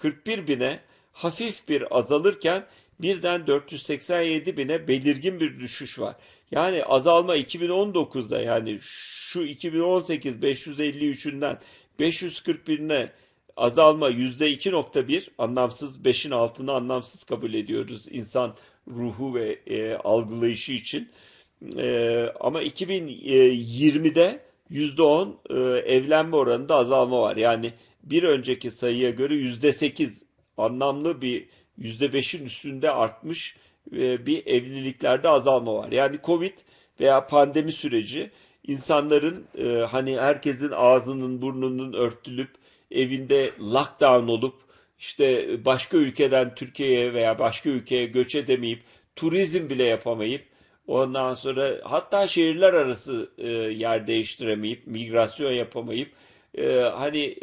e, bine hafif bir azalırken birden 487 bine belirgin bir düşüş var. Yani azalma 2019'da yani şu 2018 553'ünden 541'ine azalma %2.1 anlamsız 5'in altını anlamsız kabul ediyoruz insan ruhu ve e, algılayışı için. E, ama 2020'de %10 e, evlenme oranında azalma var. Yani bir önceki sayıya göre %8 anlamlı bir %5'in üstünde artmış e, bir evliliklerde azalma var. Yani Covid veya pandemi süreci insanların e, hani herkesin ağzının burnunun örtülüp evinde lockdown olup işte başka ülkeden Türkiye'ye veya başka ülkeye göç edemeyip turizm bile yapamayıp ondan sonra hatta şehirler arası e, yer değiştiremeyip migrasyon yapamayıp e, hani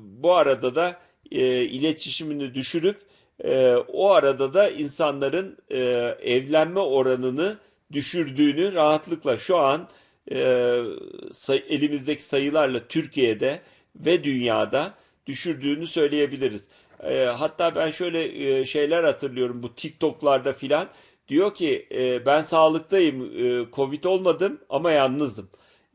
bu arada da e, iletişimini düşürüp e, o arada da insanların e, evlenme oranını düşürdüğünü rahatlıkla şu an e, say, elimizdeki sayılarla Türkiye'de ve dünyada düşürdüğünü söyleyebiliriz. E, hatta ben şöyle e, şeyler hatırlıyorum bu TikTok'larda filan diyor ki e, ben sağlıktayım, e, Covid olmadım ama yalnızım.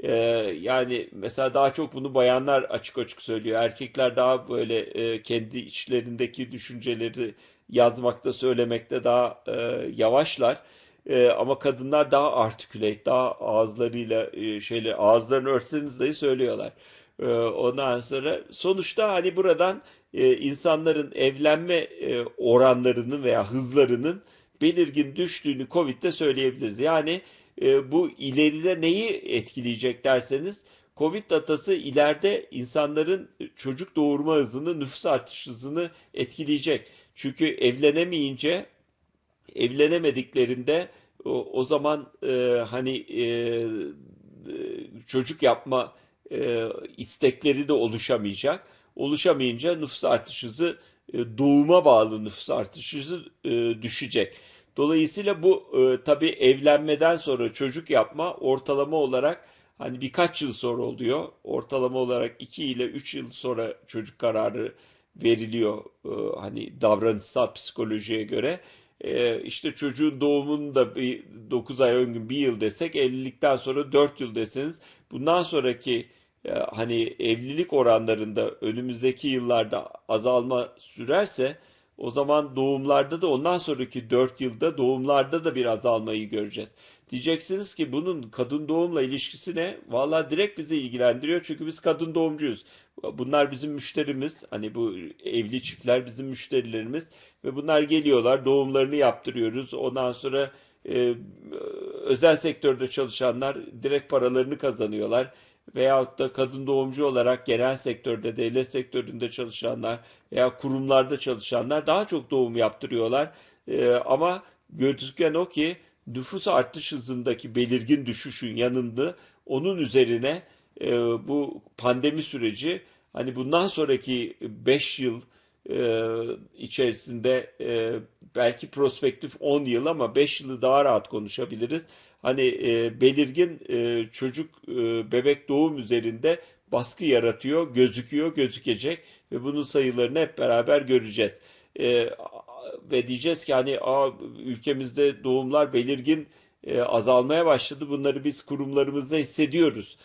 Ee, yani mesela daha çok bunu bayanlar açık açık söylüyor. Erkekler daha böyle e, kendi içlerindeki düşünceleri yazmakta, söylemekte daha e, yavaşlar. E, ama kadınlar daha artiküle, daha ağızlarıyla e, şeyle ağızlarını örtseniz dahi söylüyorlar. E, ondan sonra sonuçta hani buradan e, insanların evlenme e, oranlarının veya hızlarının belirgin düştüğünü Covid'de söyleyebiliriz. Yani e, bu ileride neyi etkileyecek derseniz Covid datası ileride insanların çocuk doğurma hızını, nüfus artış hızını etkileyecek. Çünkü evlenemeyince, evlenemediklerinde o, o zaman e, hani e, çocuk yapma e, istekleri de oluşamayacak. Oluşamayınca nüfus artış hızı, e, doğuma bağlı nüfus artış hızı e, düşecek. Dolayısıyla bu e, tabii evlenmeden sonra çocuk yapma ortalama olarak hani birkaç yıl sonra oluyor. Ortalama olarak 2 ile 3 yıl sonra çocuk kararı veriliyor e, hani davranışsal psikolojiye göre. E, işte çocuğun doğumunu da 9 ay öngün 1 yıl desek evlilikten sonra 4 yıl deseniz bundan sonraki e, hani evlilik oranlarında önümüzdeki yıllarda azalma sürerse o zaman doğumlarda da ondan sonraki 4 yılda doğumlarda da bir azalmayı göreceğiz. Diyeceksiniz ki bunun kadın doğumla ilişkisi ne? Valla direkt bizi ilgilendiriyor çünkü biz kadın doğumcuyuz. Bunlar bizim müşterimiz. Hani bu evli çiftler bizim müşterilerimiz ve bunlar geliyorlar doğumlarını yaptırıyoruz. Ondan sonra e, özel sektörde çalışanlar direkt paralarını kazanıyorlar veyahut da kadın doğumcu olarak genel sektörde, devlet sektöründe çalışanlar veya kurumlarda çalışanlar daha çok doğum yaptırıyorlar. E, ama gözüken o ki nüfus artış hızındaki belirgin düşüşün yanında onun üzerine e, bu pandemi süreci hani bundan sonraki 5 yıl e, içerisinde e, belki prospektif 10 yıl ama 5 yılı daha rahat konuşabiliriz hani e, belirgin e, çocuk e, bebek doğum üzerinde baskı yaratıyor, gözüküyor, gözükecek ve bunun sayılarını hep beraber göreceğiz. E, ve diyeceğiz ki hani a, ülkemizde doğumlar belirgin e, azalmaya başladı. Bunları biz kurumlarımızda hissediyoruz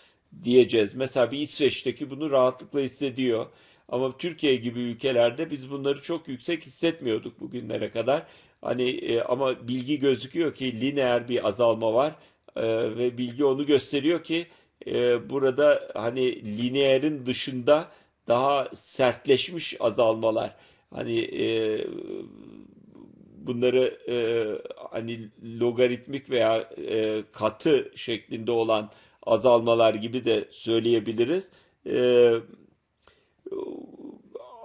diyeceğiz. Mesela bir İsveç'teki bunu rahatlıkla hissediyor. Ama Türkiye gibi ülkelerde biz bunları çok yüksek hissetmiyorduk bugünlere kadar. Hani e, ama bilgi gözüküyor ki lineer bir azalma var e, ve bilgi onu gösteriyor ki e, burada hani lineerin dışında daha sertleşmiş azalmalar hani e, bunları e, hani logaritmik veya e, katı şeklinde olan azalmalar gibi de söyleyebiliriz. E,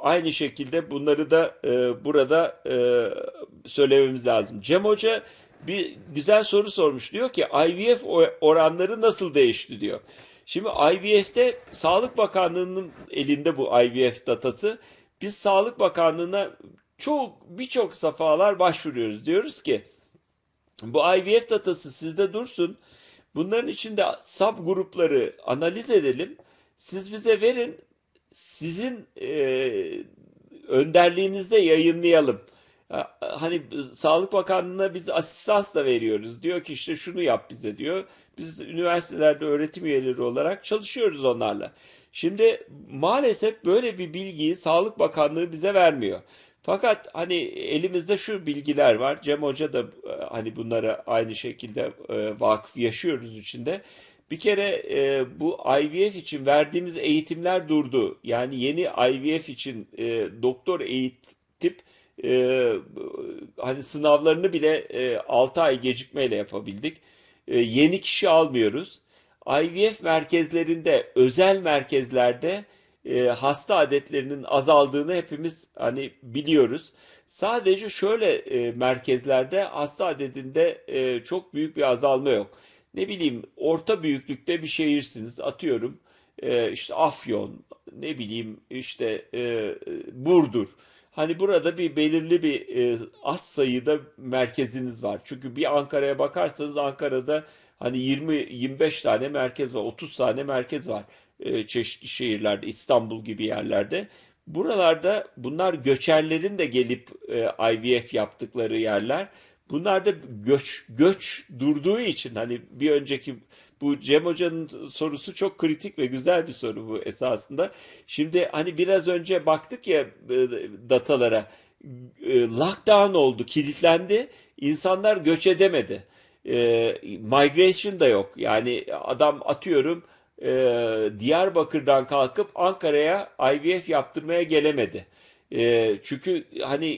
aynı şekilde bunları da e, burada e, söylememiz lazım. Cem Hoca bir güzel soru sormuş. Diyor ki IVF oranları nasıl değişti diyor. Şimdi IVF'de Sağlık Bakanlığı'nın elinde bu IVF datası. Biz Sağlık Bakanlığı'na çok birçok safalar başvuruyoruz. Diyoruz ki bu IVF datası sizde dursun. Bunların içinde sub grupları analiz edelim. Siz bize verin. Sizin e, önderliğinizde yayınlayalım hani Sağlık Bakanlığı'na biz asistans da veriyoruz. Diyor ki işte şunu yap bize diyor. Biz üniversitelerde öğretim üyeleri olarak çalışıyoruz onlarla. Şimdi maalesef böyle bir bilgiyi Sağlık Bakanlığı bize vermiyor. Fakat hani elimizde şu bilgiler var. Cem Hoca da e, hani bunlara aynı şekilde e, vakıf yaşıyoruz içinde. Bir kere e, bu IVF için verdiğimiz eğitimler durdu. Yani yeni IVF için e, doktor eğitip e, hani sınavlarını bile e, 6 ay gecikmeyle yapabildik. E, yeni kişi almıyoruz. IVF merkezlerinde, özel merkezlerde e, hasta adetlerinin azaldığını hepimiz hani biliyoruz. Sadece şöyle e, merkezlerde hasta adedinde e, çok büyük bir azalma yok. Ne bileyim orta büyüklükte bir şehirsiniz atıyorum e, işte Afyon ne bileyim işte e, Burdur Hani burada bir belirli bir e, az sayıda merkeziniz var. Çünkü bir Ankara'ya bakarsanız Ankara'da hani 20 25 tane merkez var, 30 tane merkez var e, çeşitli şehirlerde, İstanbul gibi yerlerde. Buralarda bunlar göçerlerin de gelip e, IVF yaptıkları yerler. Bunlar da göç göç durduğu için hani bir önceki bu Cem Hoca'nın sorusu çok kritik ve güzel bir soru bu esasında. Şimdi hani biraz önce baktık ya e, datalara. E, lockdown oldu, kilitlendi. İnsanlar göç edemedi. E, migration da yok. Yani adam atıyorum Diyarbakır'dan kalkıp Ankara'ya IVF yaptırmaya gelemedi. çünkü hani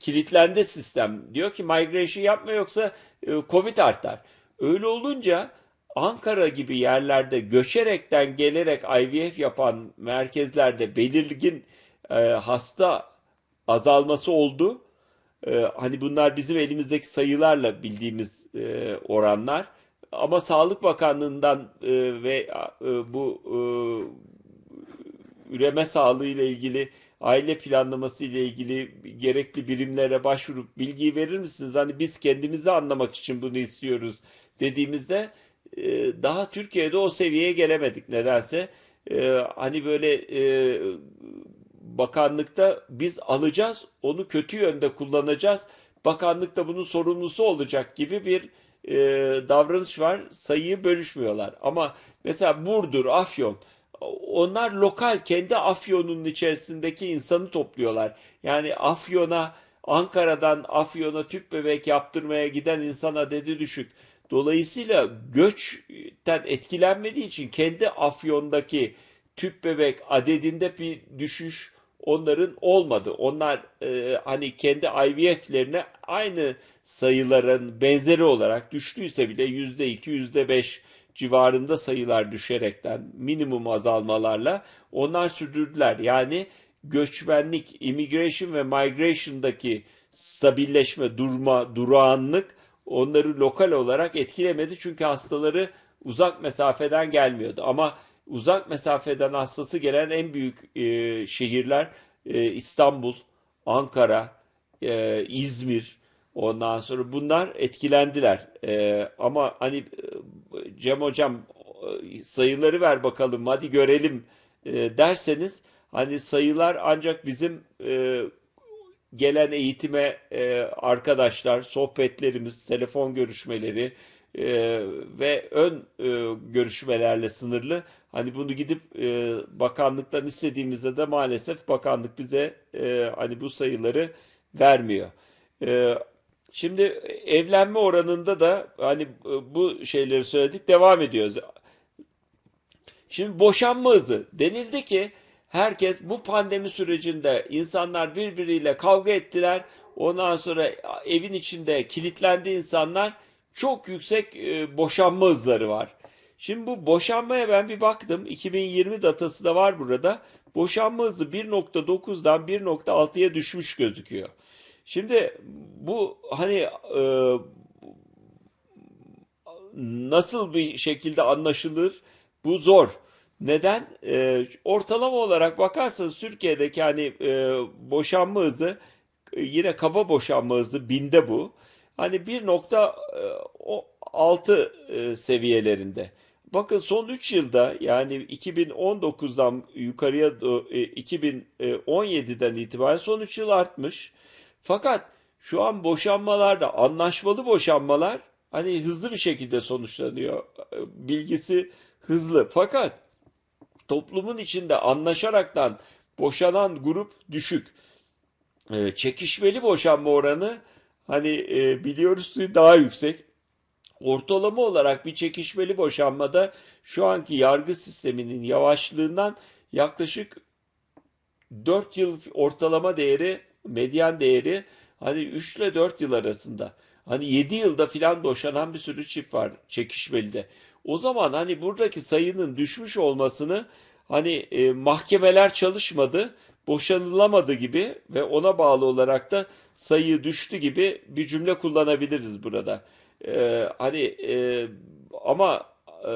kilitlendi sistem. Diyor ki migration yapma yoksa Covid artar. Öyle olunca Ankara gibi yerlerde göçerekten gelerek IVF yapan merkezlerde belirgin e, hasta azalması oldu. E, hani bunlar bizim elimizdeki sayılarla bildiğimiz e, oranlar. Ama Sağlık Bakanlığı'ndan e, ve e, bu e, üreme sağlığı ile ilgili aile planlaması ile ilgili gerekli birimlere başvurup bilgiyi verir misiniz? Hani biz kendimizi anlamak için bunu istiyoruz dediğimizde e, daha Türkiye'de o seviyeye gelemedik nedense. E, hani böyle e, bakanlıkta biz alacağız, onu kötü yönde kullanacağız. bakanlıkta bunun sorumlusu olacak gibi bir e, davranış var. Sayıyı bölüşmüyorlar. Ama mesela Burdur, Afyon onlar lokal kendi Afyon'un içerisindeki insanı topluyorlar. Yani Afyon'a Ankara'dan Afyon'a tüp bebek yaptırmaya giden insana dedi düşük. Dolayısıyla göçten etkilenmediği için kendi Afyon'daki tüp bebek adedinde bir düşüş onların olmadı. Onlar e, hani kendi IVF'lerine aynı sayıların benzeri olarak düştüyse bile yüzde iki yüzde beş civarında sayılar düşerekten minimum azalmalarla onlar sürdürdüler. Yani göçmenlik, immigration ve migration'daki stabilleşme, durma, durağanlık onları lokal olarak etkilemedi çünkü hastaları uzak mesafeden gelmiyordu. Ama uzak mesafeden hastası gelen en büyük e, şehirler e, İstanbul, Ankara, e, İzmir. Ondan sonra bunlar etkilendiler. E, ama hani e, Cem Hocam e, sayıları ver bakalım hadi görelim e, derseniz hani sayılar ancak bizim e, gelen eğitime e, arkadaşlar, sohbetlerimiz, telefon görüşmeleri e, ve ön e, görüşmelerle sınırlı. Hani bunu gidip e, bakanlıktan istediğimizde de maalesef bakanlık bize e, hani bu sayıları vermiyor. E, şimdi evlenme oranında da hani e, bu şeyleri söyledik devam ediyoruz. Şimdi boşanma hızı denildi ki herkes bu pandemi sürecinde insanlar birbiriyle kavga ettiler. Ondan sonra evin içinde kilitlendi insanlar. Çok yüksek e, boşanma hızları var. Şimdi bu boşanmaya ben bir baktım. 2020 datası da var burada. Boşanma hızı 1.9'dan 1.6'ya düşmüş gözüküyor. Şimdi bu hani e, nasıl bir şekilde anlaşılır? Bu zor. Neden? E, ortalama olarak bakarsanız Türkiye'deki hani e, boşanma hızı e, yine kaba boşanma hızı binde bu. Hani 1.6 e, e, seviyelerinde. Bakın son 3 yılda yani 2019'dan yukarıya 2017'den itibaren son 3 yıl artmış. Fakat şu an boşanmalarda anlaşmalı boşanmalar hani hızlı bir şekilde sonuçlanıyor. Bilgisi hızlı. Fakat toplumun içinde anlaşaraktan boşanan grup düşük. E, çekişmeli boşanma oranı hani e, biliyoruz daha yüksek. Ortalama olarak bir çekişmeli boşanmada şu anki yargı sisteminin yavaşlığından yaklaşık 4 yıl ortalama değeri, medyan değeri hani 3 ile 4 yıl arasında. Hani 7 yılda filan boşanan bir sürü çift var çekişmeli de. O zaman hani buradaki sayının düşmüş olmasını hani e, mahkemeler çalışmadı, boşanılamadı gibi ve ona bağlı olarak da sayı düştü gibi bir cümle kullanabiliriz burada. E, hani e, ama e,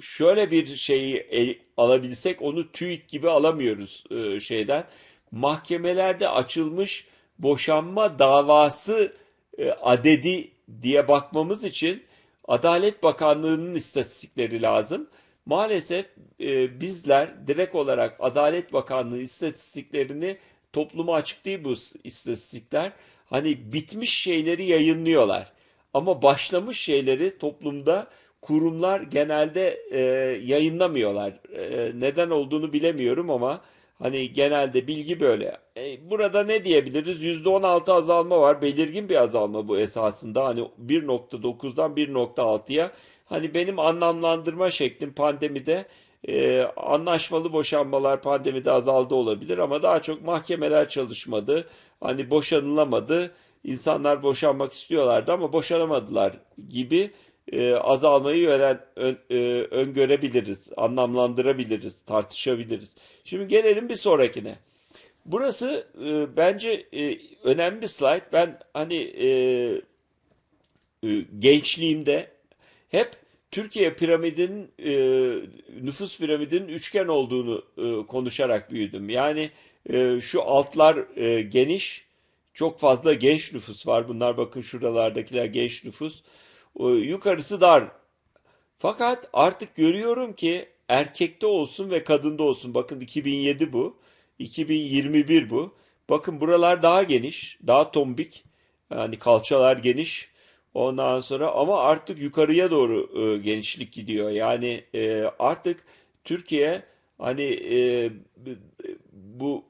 şöyle bir şeyi e, alabilsek onu TÜİK gibi alamıyoruz e, şeyden. Mahkemelerde açılmış boşanma davası e, adedi diye bakmamız için Adalet Bakanlığı'nın istatistikleri lazım. Maalesef e, bizler direkt olarak Adalet Bakanlığı istatistiklerini topluma açık değil bu istatistikler. Hani bitmiş şeyleri yayınlıyorlar. Ama başlamış şeyleri toplumda kurumlar genelde e, yayınlamıyorlar. E, neden olduğunu bilemiyorum ama Hani genelde bilgi böyle. E, burada ne diyebiliriz? %16 azalma var. Belirgin bir azalma bu esasında. Hani 1.9'dan 1.6'ya. Hani benim anlamlandırma şeklim pandemide e, anlaşmalı boşanmalar pandemide azaldı olabilir ama daha çok mahkemeler çalışmadı. Hani boşanılamadı. İnsanlar boşanmak istiyorlardı ama boşanamadılar gibi e, azalmayı öğren, ön, e, öngörebiliriz, anlamlandırabiliriz, tartışabiliriz. Şimdi gelelim bir sonrakine. Burası e, bence e, önemli bir slide. Ben hani e, e, gençliğimde hep Türkiye piramidinin e, nüfus piramidinin üçgen olduğunu e, konuşarak büyüdüm. Yani e, şu altlar e, geniş, çok fazla genç nüfus var. Bunlar bakın şuralardakiler genç nüfus. E, yukarısı dar. Fakat artık görüyorum ki erkekte olsun ve kadında olsun. Bakın 2007 bu. 2021 bu. Bakın buralar daha geniş, daha tombik. Yani kalçalar geniş. Ondan sonra ama artık yukarıya doğru e, genişlik gidiyor. Yani e, artık Türkiye hani e, bu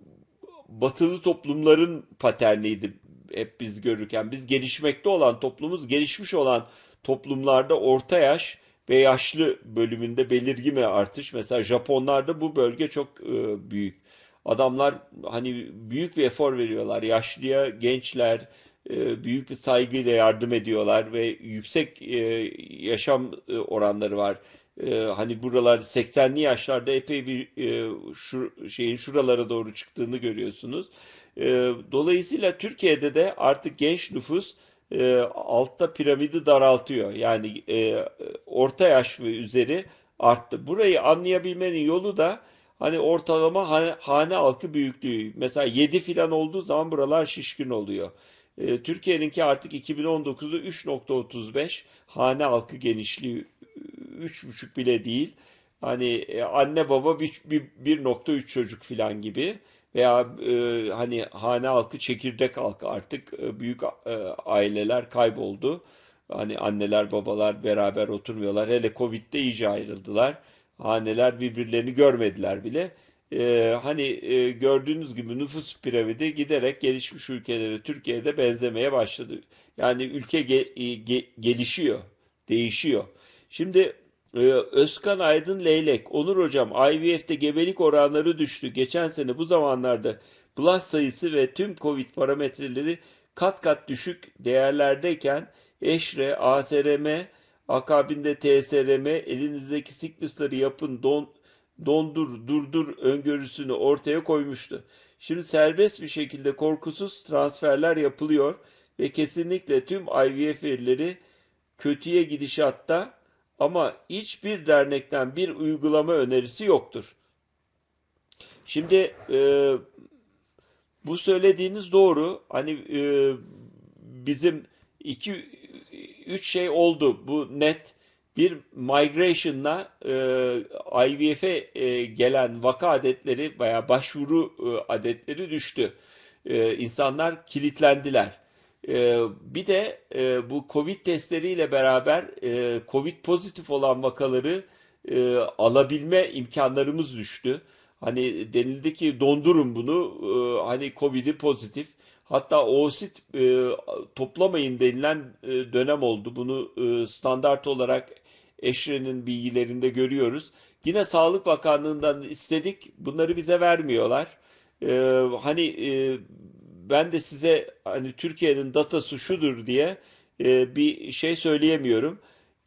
batılı toplumların paterniydi hep biz görürken biz gelişmekte olan toplumuz gelişmiş olan toplumlarda orta yaş ve yaşlı bölümünde belirgin bir artış. Mesela Japonlarda bu bölge çok e, büyük. Adamlar hani büyük bir efor veriyorlar. Yaşlıya gençler e, büyük bir saygıyla yardım ediyorlar ve yüksek e, yaşam e, oranları var. E, hani buralar 80'li yaşlarda epey bir e, şu şeyin şuralara doğru çıktığını görüyorsunuz. Ee, dolayısıyla Türkiye'de de artık genç nüfus e, altta piramidi daraltıyor. Yani e, orta yaş ve üzeri arttı. Burayı anlayabilmenin yolu da hani ortalama hane, hane halkı büyüklüğü. Mesela 7 filan olduğu zaman buralar şişkin oluyor. E, Türkiye'ninki artık 2019'da 3.35 hane halkı genişliği 3.5 bile değil. Hani e, anne baba 1.3 çocuk filan gibi veya e, hani hane halkı çekirdek halkı artık e, büyük e, aileler kayboldu. Hani anneler babalar beraber oturmuyorlar. Hele Covid'de iyice ayrıldılar. Haneler birbirlerini görmediler bile. E, hani e, gördüğünüz gibi nüfus piramidi giderek gelişmiş ülkelere Türkiye'de benzemeye başladı. Yani ülke ge, ge, gelişiyor, değişiyor. Şimdi ee, Özkan Aydın Leylek. Onur hocam IVF'de gebelik oranları düştü. Geçen sene bu zamanlarda blast sayısı ve tüm COVID parametreleri kat kat düşük değerlerdeyken eşre, ASRM, akabinde TSRM, elinizdeki siklusları yapın, don, dondur, durdur öngörüsünü ortaya koymuştu. Şimdi serbest bir şekilde korkusuz transferler yapılıyor ve kesinlikle tüm IVF verileri kötüye gidişatta ama hiçbir dernekten bir uygulama önerisi yoktur. Şimdi e, bu söylediğiniz doğru. Hani e, bizim iki üç şey oldu. Bu net bir migration'la e, IVF'e e, gelen vaka adetleri veya başvuru e, adetleri düştü. E, insanlar kilitlendiler. Ee, bir de e, bu COVID testleriyle beraber e, COVID pozitif olan vakaları e, alabilme imkanlarımız düştü. Hani denildi ki dondurun bunu e, hani COVID'i pozitif hatta oosit e, toplamayın denilen e, dönem oldu. Bunu e, standart olarak Eşre'nin bilgilerinde görüyoruz. Yine Sağlık Bakanlığı'ndan istedik bunları bize vermiyorlar. E, hani e, ben de size hani Türkiye'nin datası şudur diye e, bir şey söyleyemiyorum.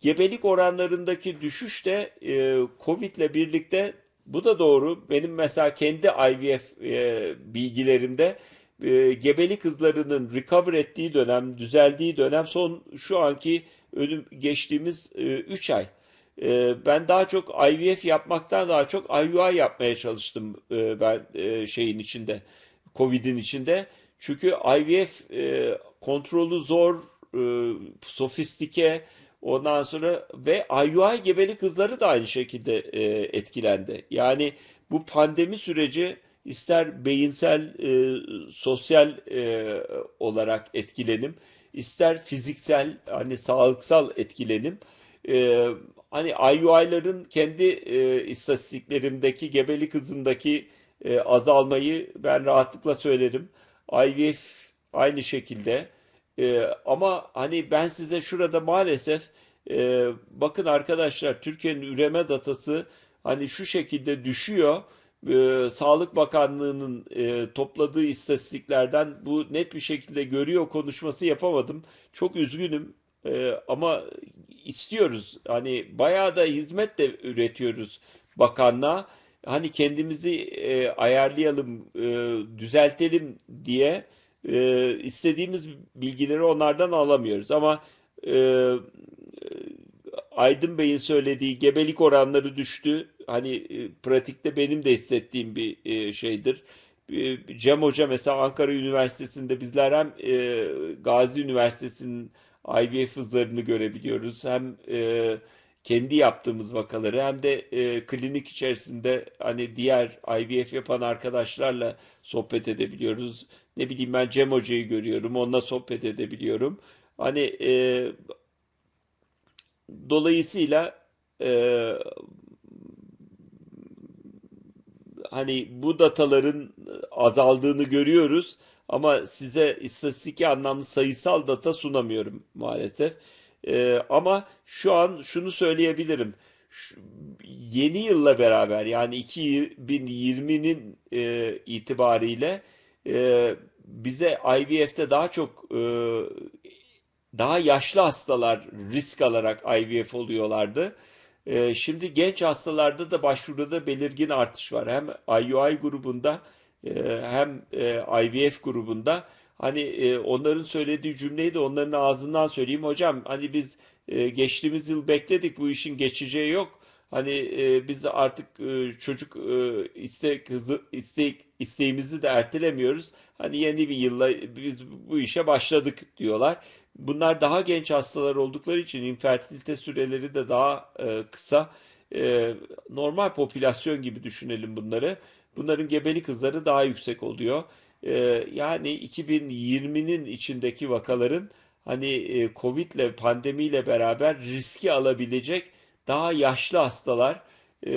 Gebelik oranlarındaki düşüş de e, ile birlikte bu da doğru. Benim mesela kendi IVF e, bilgilerimde e, gebelik hızlarının recover ettiği dönem, düzeldiği dönem son şu anki önüm geçtiğimiz e, ay. E, ben daha çok IVF yapmaktan daha çok IUI yapmaya çalıştım e, ben e, şeyin içinde, Covid'in içinde. Çünkü IVF e, kontrolü zor, e, sofistike ondan sonra ve IUI gebeli kızları da aynı şekilde e, etkilendi. Yani bu pandemi süreci ister beyinsel, e, sosyal e, olarak etkilenim, ister fiziksel, hani sağlıksal etkilenim. E, hani IUI'ların kendi e, istatistiklerimdeki gebelik hızındaki e, azalmayı ben rahatlıkla söylerim. IVF aynı şekilde. E, ama hani ben size şurada maalesef e, bakın arkadaşlar Türkiye'nin üreme datası hani şu şekilde düşüyor. E, Sağlık Bakanlığı'nın e, topladığı istatistiklerden bu net bir şekilde görüyor konuşması yapamadım. Çok üzgünüm e, ama istiyoruz. Hani bayağı da hizmet de üretiyoruz bakanlığa hani kendimizi e, ayarlayalım, e, düzeltelim diye e, istediğimiz bilgileri onlardan alamıyoruz. Ama e, Aydın Bey'in söylediği gebelik oranları düştü. Hani e, pratikte benim de hissettiğim bir e, şeydir. E, Cem Hoca mesela Ankara Üniversitesi'nde bizler hem e, Gazi Üniversitesi'nin IVF hızlarını görebiliyoruz hem e, kendi yaptığımız vakaları hem de e, klinik içerisinde hani diğer IVF yapan arkadaşlarla sohbet edebiliyoruz. Ne bileyim ben Cem Hoca'yı görüyorum, onunla sohbet edebiliyorum. Hani e, dolayısıyla e, hani bu dataların azaldığını görüyoruz ama size istatistik anlamlı sayısal data sunamıyorum maalesef. E, ama şu an şunu söyleyebilirim. Şu, yeni yılla beraber yani 2020'nin e, itibariyle e, bize IVF'de daha çok e, daha yaşlı hastalar risk alarak IVF oluyorlardı. E, şimdi genç hastalarda da başvuruda belirgin artış var. Hem IUI grubunda e, hem e, IVF grubunda Hani e, onların söylediği cümleyi de onların ağzından söyleyeyim. Hocam hani biz e, geçtiğimiz yıl bekledik bu işin geçeceği yok. Hani e, biz artık e, çocuk e, istek hızı istek isteğimizi de ertelemiyoruz. Hani yeni bir yılla biz bu işe başladık diyorlar. Bunlar daha genç hastalar oldukları için infertilite süreleri de daha e, kısa. E, normal popülasyon gibi düşünelim bunları. Bunların gebelik hızları daha yüksek oluyor. Ee, yani 2020'nin içindeki vakaların hani e, Covid ile pandemiyle beraber riski alabilecek daha yaşlı hastalar e,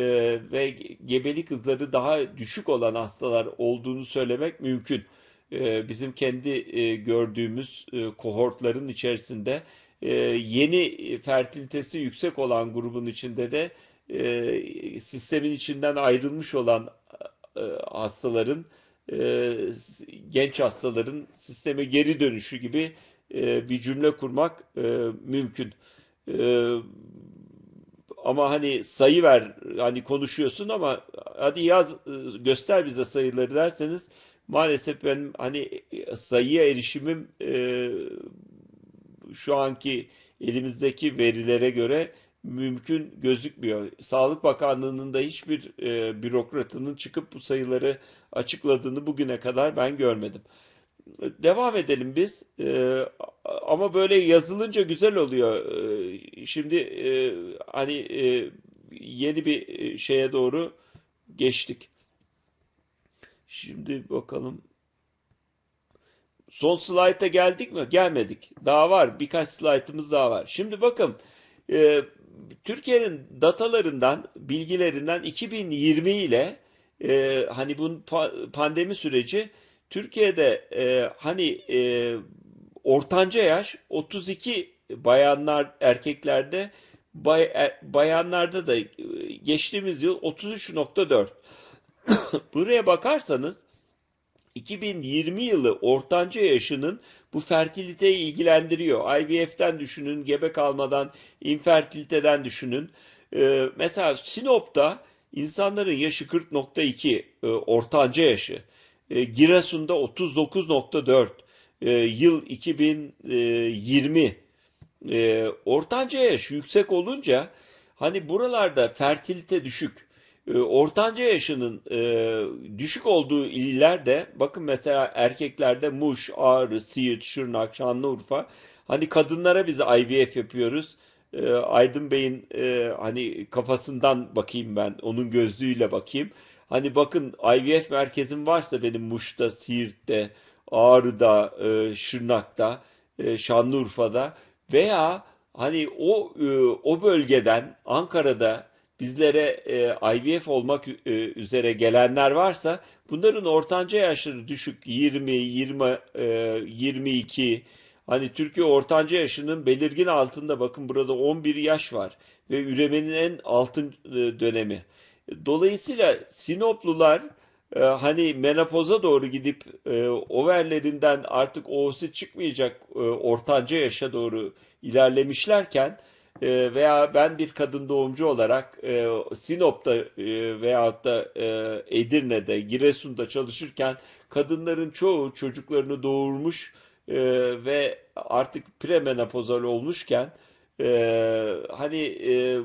ve gebelik hızları daha düşük olan hastalar olduğunu söylemek mümkün. E, bizim kendi e, gördüğümüz kohortların içerisinde yeni fertilitesi yüksek olan grubun içinde de sistemin içinden ayrılmış olan hastaların e, genç hastaların sisteme geri dönüşü gibi e, bir cümle kurmak e, mümkün. E, ama hani sayı ver, hani konuşuyorsun ama hadi yaz, e, göster bize sayıları derseniz maalesef ben hani e, sayıya erişimim e, şu anki elimizdeki verilere göre mümkün gözükmüyor. Sağlık Bakanlığı'nın da hiçbir e, bürokratının çıkıp bu sayıları açıkladığını bugüne kadar ben görmedim. Devam edelim biz. E, ama böyle yazılınca güzel oluyor. E, şimdi e, hani e, yeni bir e, şeye doğru geçtik. Şimdi bakalım. Son slayta geldik mi? Gelmedik. Daha var. Birkaç slaytımız daha var. Şimdi bakın e, Türkiye'nin datalarından, bilgilerinden 2020 ile e, hani bu pandemi süreci Türkiye'de e, hani e, ortanca yaş 32 bayanlar erkeklerde bay, er, bayanlarda da e, geçtiğimiz yıl 33.4. *coughs* Buraya bakarsanız 2020 yılı ortanca yaşının bu fertiliteyi ilgilendiriyor. IVF'den düşünün, gebe kalmadan, infertiliteden düşünün. Ee, mesela Sinop'ta insanların yaşı 40.2 e, ortanca yaşı. E, Giresun'da 39.4 e, yıl 2020 e, ortanca yaş yüksek olunca hani buralarda fertilite düşük ee, ortanca yaşının e, düşük olduğu illerde bakın mesela erkeklerde Muş, Ağrı, Siirt, Şırnak, Şanlıurfa hani kadınlara biz IVF yapıyoruz. E, Aydın Bey'in e, hani kafasından bakayım ben onun gözlüğüyle bakayım. Hani bakın IVF merkezim varsa benim Muş'ta, Siirt'te, Ağrı'da, e, Şırnak'ta, e, Şanlıurfa'da veya hani o e, o bölgeden Ankara'da bizlere e, IVF olmak e, üzere gelenler varsa bunların ortanca yaşları düşük 20, 20, e, 22 hani Türkiye ortanca yaşının belirgin altında bakın burada 11 yaş var ve üremenin en altın e, dönemi. Dolayısıyla Sinoplular e, hani menopoza doğru gidip e, overlerinden artık oosi çıkmayacak e, ortanca yaşa doğru ilerlemişlerken ee, veya ben bir kadın doğumcu olarak e, Sinop'ta e, veyahut da e, Edirne'de, Giresun'da çalışırken kadınların çoğu çocuklarını doğurmuş e, ve artık premenopozal olmuşken e, hani e,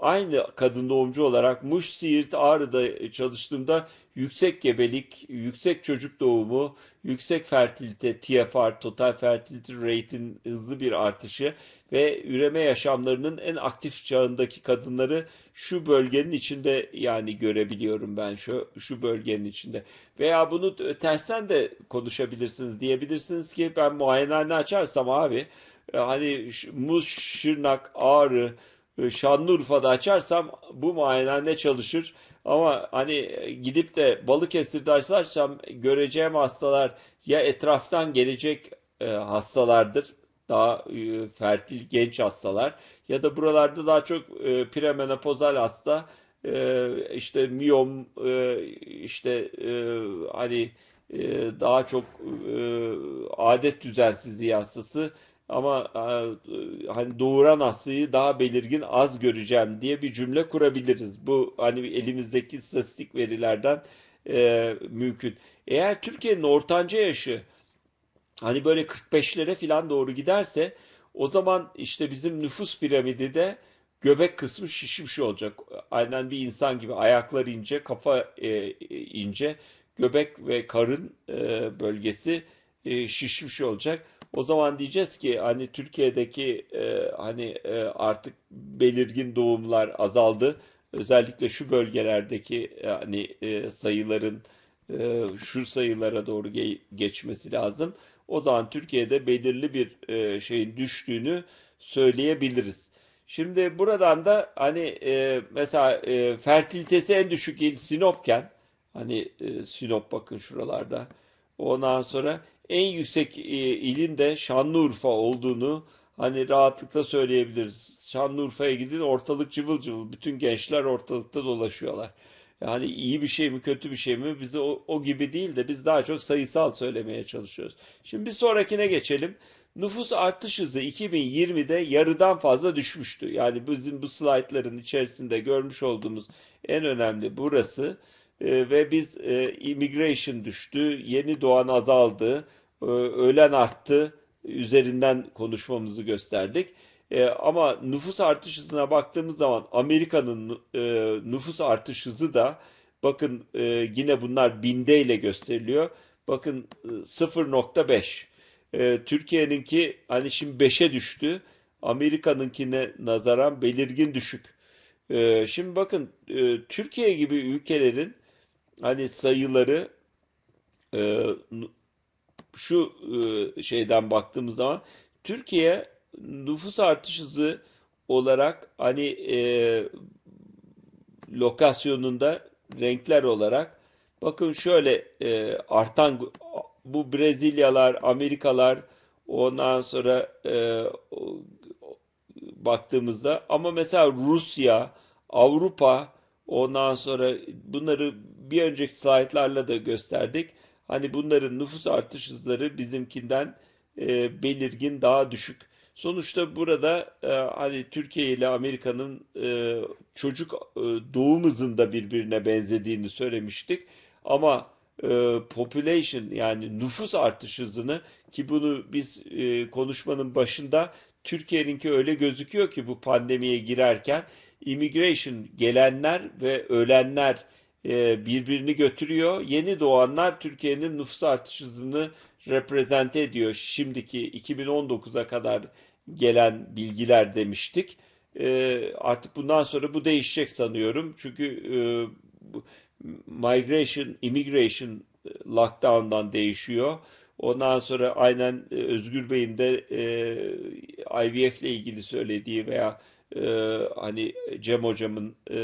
aynı kadın doğumcu olarak Muş Siirt Ağrı'da çalıştığımda yüksek gebelik, yüksek çocuk doğumu, yüksek fertilite, TFR, total fertility rate'in hızlı bir artışı ve üreme yaşamlarının en aktif çağındaki kadınları şu bölgenin içinde yani görebiliyorum ben şu şu bölgenin içinde. Veya bunu tersten de konuşabilirsiniz diyebilirsiniz ki ben muayenehane açarsam abi e, hani Muş, Şırnak, Ağrı, e, Şanlıurfa'da açarsam bu muayenehane çalışır. Ama hani e, gidip de Balıkesir'de açarsam göreceğim hastalar ya etraftan gelecek hastalardır daha e, fertil genç hastalar ya da buralarda daha çok e, premenopozal hasta e, işte miyom e, işte e, hani e, daha çok e, adet düzensizliği hastası ama e, hani doğuran hastayı daha belirgin az göreceğim diye bir cümle kurabiliriz. Bu hani elimizdeki istatistik verilerden e, mümkün. Eğer Türkiye'nin ortanca yaşı hani böyle 45'lere falan doğru giderse o zaman işte bizim nüfus piramidi de göbek kısmı şişmiş olacak. Aynen bir insan gibi ayaklar ince, kafa e, ince, göbek ve karın e, bölgesi e, şişmiş olacak. O zaman diyeceğiz ki hani Türkiye'deki e, hani e, artık belirgin doğumlar azaldı. Özellikle şu bölgelerdeki e, hani e, sayıların e, şu sayılara doğru ge geçmesi lazım o zaman Türkiye'de belirli bir e, şeyin düştüğünü söyleyebiliriz. Şimdi buradan da hani e, mesela e, fertilitesi en düşük il Sinop'ken hani e, Sinop bakın şuralarda. Ondan sonra en yüksek e, ilin de Şanlıurfa olduğunu hani rahatlıkla söyleyebiliriz. Şanlıurfa'ya gidin ortalık cıvıl cıvıl bütün gençler ortalıkta dolaşıyorlar yani iyi bir şey mi kötü bir şey mi bizi o, o gibi değil de biz daha çok sayısal söylemeye çalışıyoruz. Şimdi bir sonrakine geçelim. Nüfus artış hızı 2020'de yarıdan fazla düşmüştü. Yani bizim bu slaytların içerisinde görmüş olduğumuz en önemli burası e, ve biz e, immigration düştü, yeni doğan azaldı, e, ölen arttı üzerinden konuşmamızı gösterdik. E, ama nüfus artış hızına baktığımız zaman Amerika'nın e, nüfus artış hızı da bakın e, yine bunlar binde ile gösteriliyor. Bakın 0.5. E, e, Türkiye'ninki hani şimdi 5'e düştü. Amerika'nınkine nazaran belirgin düşük. E, şimdi bakın e, Türkiye gibi ülkelerin hani sayıları e, şu e, şeyden baktığımız zaman Türkiye nüfus artış hızı olarak hani e, lokasyonunda renkler olarak bakın şöyle e, artan bu Brezilyalar, Amerikalar ondan sonra e, baktığımızda ama mesela Rusya, Avrupa ondan sonra bunları bir önceki slaytlarla da gösterdik. Hani bunların nüfus artış hızları bizimkinden e, belirgin daha düşük. Sonuçta burada e, hani Türkiye ile Amerika'nın e, çocuk e, doğum hızında birbirine benzediğini söylemiştik. Ama e, population yani nüfus artış hızını ki bunu biz e, konuşmanın başında Türkiye'ninki öyle gözüküyor ki bu pandemiye girerken immigration gelenler ve ölenler e, birbirini götürüyor. Yeni doğanlar Türkiye'nin nüfus artış hızını reprezent ediyor şimdiki 2019'a kadar gelen bilgiler demiştik. E, artık bundan sonra bu değişecek sanıyorum. Çünkü e, migration, immigration e, lockdown'dan değişiyor. Ondan sonra aynen e, Özgür Bey'in de e, IVF ile ilgili söylediği veya e, hani Cem Hocam'ın e,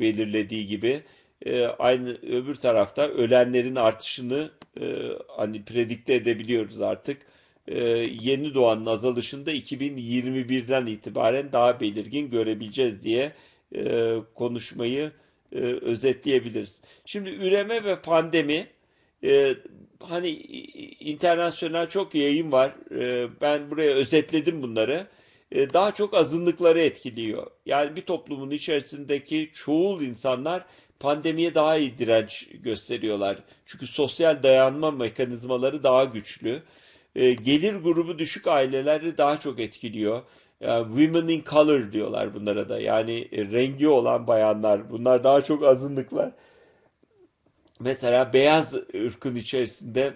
belirlediği gibi e, aynı öbür tarafta ölenlerin artışını e, hani predikte edebiliyoruz artık. Ee, yeni doğanın azalışında 2021'den itibaren daha belirgin görebileceğiz diye e, konuşmayı e, özetleyebiliriz. Şimdi üreme ve pandemi e, hani internasyonel çok yayın var. ben buraya özetledim bunları. daha çok azınlıkları etkiliyor. Yani bir toplumun içerisindeki çoğul insanlar pandemiye daha iyi direnç gösteriyorlar. Çünkü sosyal dayanma mekanizmaları daha güçlü. E, gelir grubu düşük aileleri daha çok etkiliyor. women in color diyorlar bunlara da. Yani e, rengi olan bayanlar. Bunlar daha çok azınlıklar. Mesela beyaz ırkın içerisinde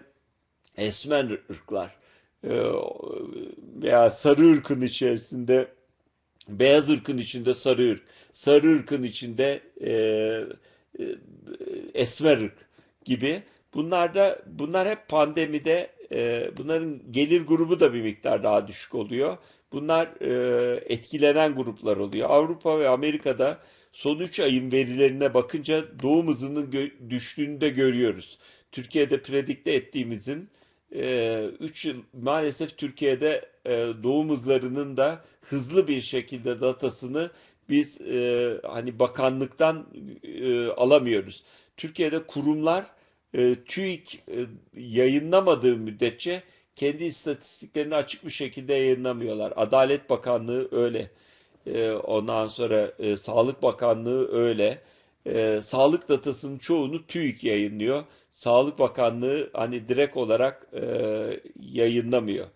esmer ırklar e, veya sarı ırkın içerisinde beyaz ırkın içinde sarı ırk, sarı ırkın içinde e, e, esmer ırk gibi. Bunlar da bunlar hep pandemide e, bunların gelir grubu da bir miktar daha düşük oluyor. Bunlar e, etkilenen gruplar oluyor. Avrupa ve Amerika'da son 3 ayın verilerine bakınca doğum hızının gö- düştüğünü de görüyoruz. Türkiye'de predikte ettiğimizin 3 e, yıl maalesef Türkiye'de e, doğum hızlarının da hızlı bir şekilde datasını biz e, hani bakanlıktan e, alamıyoruz. Türkiye'de kurumlar e, TÜİK e, yayınlamadığı müddetçe kendi istatistiklerini açık bir şekilde yayınlamıyorlar. Adalet Bakanlığı öyle. E, ondan sonra e, Sağlık Bakanlığı öyle. sağlık datasının çoğunu TÜİK yayınlıyor. Sağlık Bakanlığı hani direkt olarak yayınlamıyor.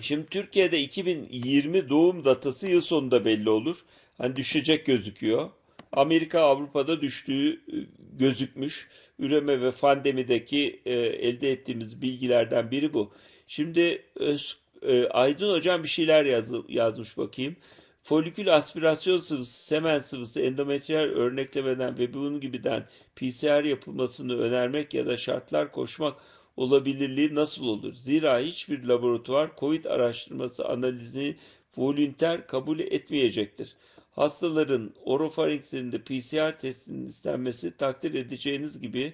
şimdi Türkiye'de 2020 doğum datası yıl sonunda belli olur. Hani düşecek gözüküyor. Amerika Avrupa'da düştüğü e, gözükmüş. Üreme ve pandemideki e, elde ettiğimiz bilgilerden biri bu. Şimdi Öz, e, Aydın Hocam bir şeyler yaz, yazmış bakayım. Folikül aspirasyon sıvısı, semen sıvısı, endometriyal örneklemeden ve bunun gibiden PCR yapılmasını önermek ya da şartlar koşmak olabilirliği nasıl olur? Zira hiçbir laboratuvar COVID araştırması analizini volünter kabul etmeyecektir hastaların orofaringlerinde PCR testinin istenmesi takdir edeceğiniz gibi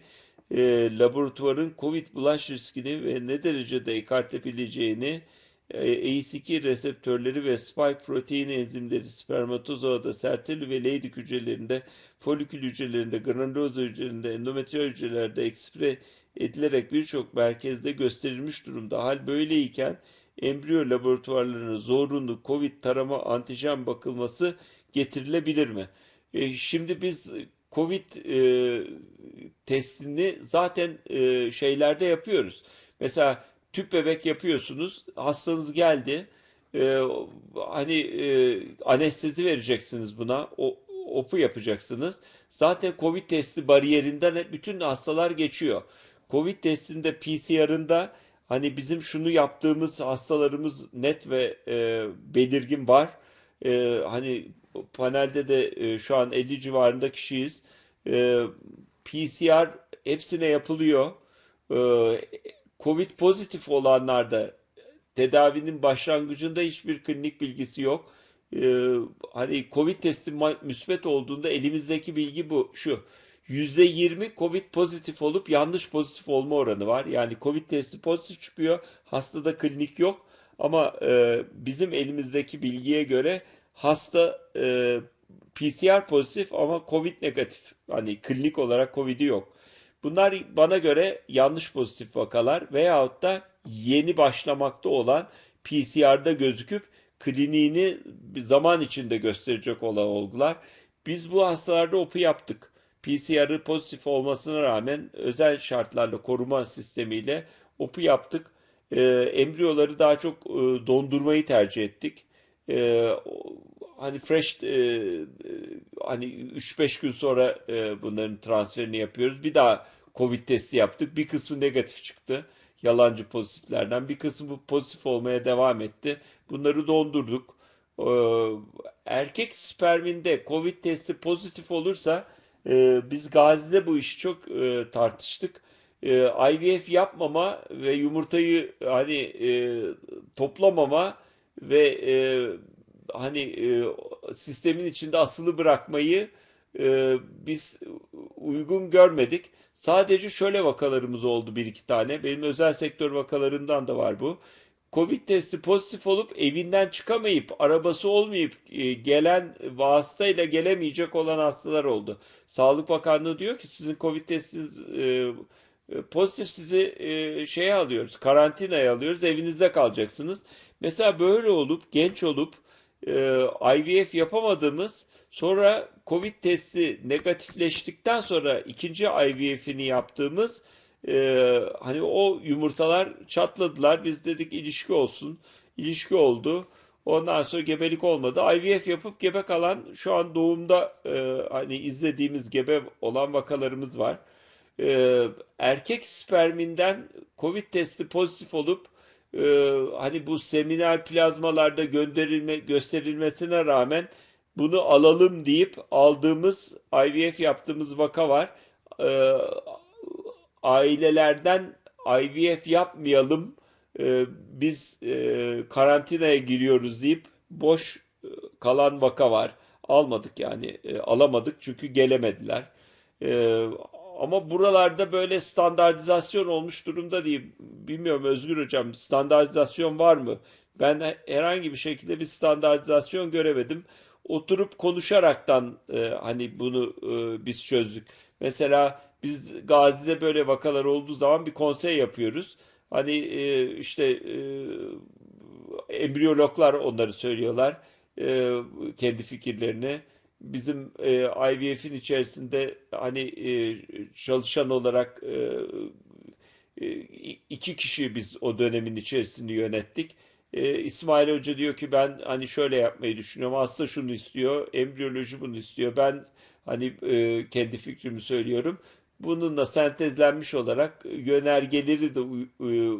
e, laboratuvarın COVID bulaş riskini ve ne derecede ekarte e, ACE2 reseptörleri ve spike protein enzimleri spermatozoada, sertil ve Leydig hücrelerinde, folikül hücrelerinde, granuloza hücrelerinde, endometriyal hücrelerde ekspre edilerek birçok merkezde gösterilmiş durumda. Hal böyleyken embriyo laboratuvarlarına zorunlu COVID tarama antijen bakılması getirilebilir mi? E, şimdi biz Covid e, testini zaten e, şeylerde yapıyoruz. Mesela tüp bebek yapıyorsunuz, hastanız geldi, e, hani e, anestezi vereceksiniz buna, o, opu yapacaksınız. Zaten Covid testi bariyerinden bütün hastalar geçiyor. Covid testinde PCR'ında hani bizim şunu yaptığımız hastalarımız net ve e, belirgin var. E, hani panelde de e, şu an 50 civarında kişiyiz. E, PCR hepsine yapılıyor. E, Covid pozitif olanlarda tedavinin başlangıcında hiçbir klinik bilgisi yok. E, hani Covid testi müsbet olduğunda elimizdeki bilgi bu şu. %20 Covid pozitif olup yanlış pozitif olma oranı var. Yani Covid testi pozitif çıkıyor. Hastada klinik yok. Ama e, bizim elimizdeki bilgiye göre hasta e, PCR pozitif ama COVID negatif. Hani klinik olarak COVID'i yok. Bunlar bana göre yanlış pozitif vakalar veyahut da yeni başlamakta olan PCR'da gözüküp kliniğini zaman içinde gösterecek olan olgular. Biz bu hastalarda OPU yaptık. PCR'ı pozitif olmasına rağmen özel şartlarla koruma sistemiyle OPU yaptık. E, embriyoları daha çok e, dondurmayı tercih ettik. E, hani fresh e, e hani 3-5 gün sonra e, bunların transferini yapıyoruz. Bir daha Covid testi yaptık. Bir kısmı negatif çıktı. Yalancı pozitiflerden. Bir kısmı pozitif olmaya devam etti. Bunları dondurduk. E, erkek sperminde Covid testi pozitif olursa e, biz Gazi'de bu işi çok e, tartıştık. E, IVF yapmama ve yumurtayı hani e, toplamama ve e, hani e, sistemin içinde asılı bırakmayı e, biz uygun görmedik. Sadece şöyle vakalarımız oldu bir iki tane. Benim özel sektör vakalarından da var bu. Covid testi pozitif olup evinden çıkamayıp arabası olmayıp e, gelen vasıtayla gelemeyecek olan hastalar oldu. Sağlık Bakanlığı diyor ki sizin Covid testiniz e, e pozitif sizi e, şeye alıyoruz, karantinaya alıyoruz, evinizde kalacaksınız. Mesela böyle olup genç olup e, IVF yapamadığımız sonra COVID testi negatifleştikten sonra ikinci IVF'ini yaptığımız e, hani o yumurtalar çatladılar. Biz dedik ilişki olsun. İlişki oldu. Ondan sonra gebelik olmadı. IVF yapıp gebe kalan şu an doğumda e, hani izlediğimiz gebe olan vakalarımız var. E, erkek sperminden COVID testi pozitif olup e, hani bu seminer plazmalarda gönderilme gösterilmesine rağmen bunu alalım deyip aldığımız IVF yaptığımız vaka var. E, ailelerden IVF yapmayalım e, biz e, karantinaya giriyoruz deyip boş e, kalan vaka var. Almadık yani e, alamadık çünkü gelemediler. E, ama buralarda böyle standartizasyon olmuş durumda değil. Bilmiyorum Özgür Hocam standartizasyon var mı? Ben herhangi bir şekilde bir standartizasyon göremedim. Oturup konuşaraktan e, hani bunu e, biz çözdük. Mesela biz Gazi'de böyle vakalar olduğu zaman bir konsey yapıyoruz. Hani e, işte e, embriyologlar onları söylüyorlar e, kendi fikirlerini bizim e, IVF'in içerisinde hani e, çalışan olarak e, e iki kişi biz o dönemin içerisinde yönettik. E, İsmail Hoca diyor ki ben hani şöyle yapmayı düşünüyorum. Hasta şunu istiyor, embriyoloji bunu istiyor. Ben hani e, kendi fikrimi söylüyorum. Bununla sentezlenmiş olarak yönergeleri de e,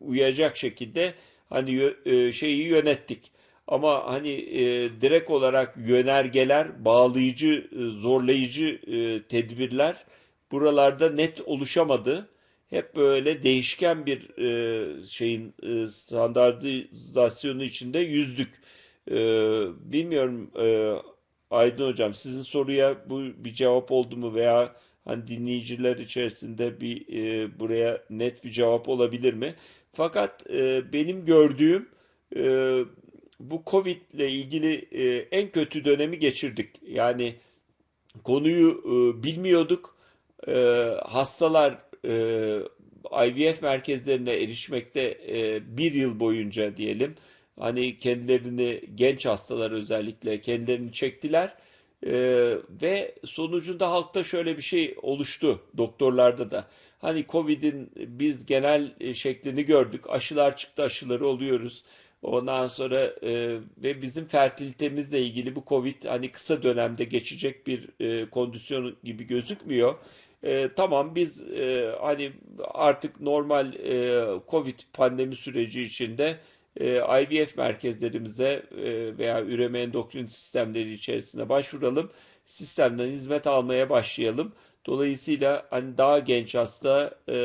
uyacak şekilde hani e, şeyi yönettik. Ama hani e, direkt olarak yönergeler, bağlayıcı, e, zorlayıcı e, tedbirler buralarda net oluşamadı. Hep böyle değişken bir e, şeyin e, standartizasyonu içinde yüzdük. E, bilmiyorum e, Aydın Hocam sizin soruya bu bir cevap oldu mu veya hani dinleyiciler içerisinde bir e, buraya net bir cevap olabilir mi? Fakat e, benim gördüğüm e, bu Covid ile ilgili e, en kötü dönemi geçirdik. Yani konuyu e, bilmiyorduk. E, hastalar e, IVF merkezlerine erişmekte e, bir yıl boyunca diyelim. Hani kendilerini genç hastalar özellikle kendilerini çektiler. Ee, ve sonucunda halkta şöyle bir şey oluştu doktorlarda da. Hani Covid'in biz genel e, şeklini gördük. Aşılar çıktı aşıları oluyoruz. Ondan sonra e, ve bizim fertilitemizle ilgili bu Covid hani kısa dönemde geçecek bir e, kondisyon gibi gözükmüyor. E, tamam biz e, hani artık normal e, Covid pandemi süreci içinde e, IVF merkezlerimize e, veya üreme endokrin sistemleri içerisine başvuralım. Sistemden hizmet almaya başlayalım. Dolayısıyla hani daha genç hasta e,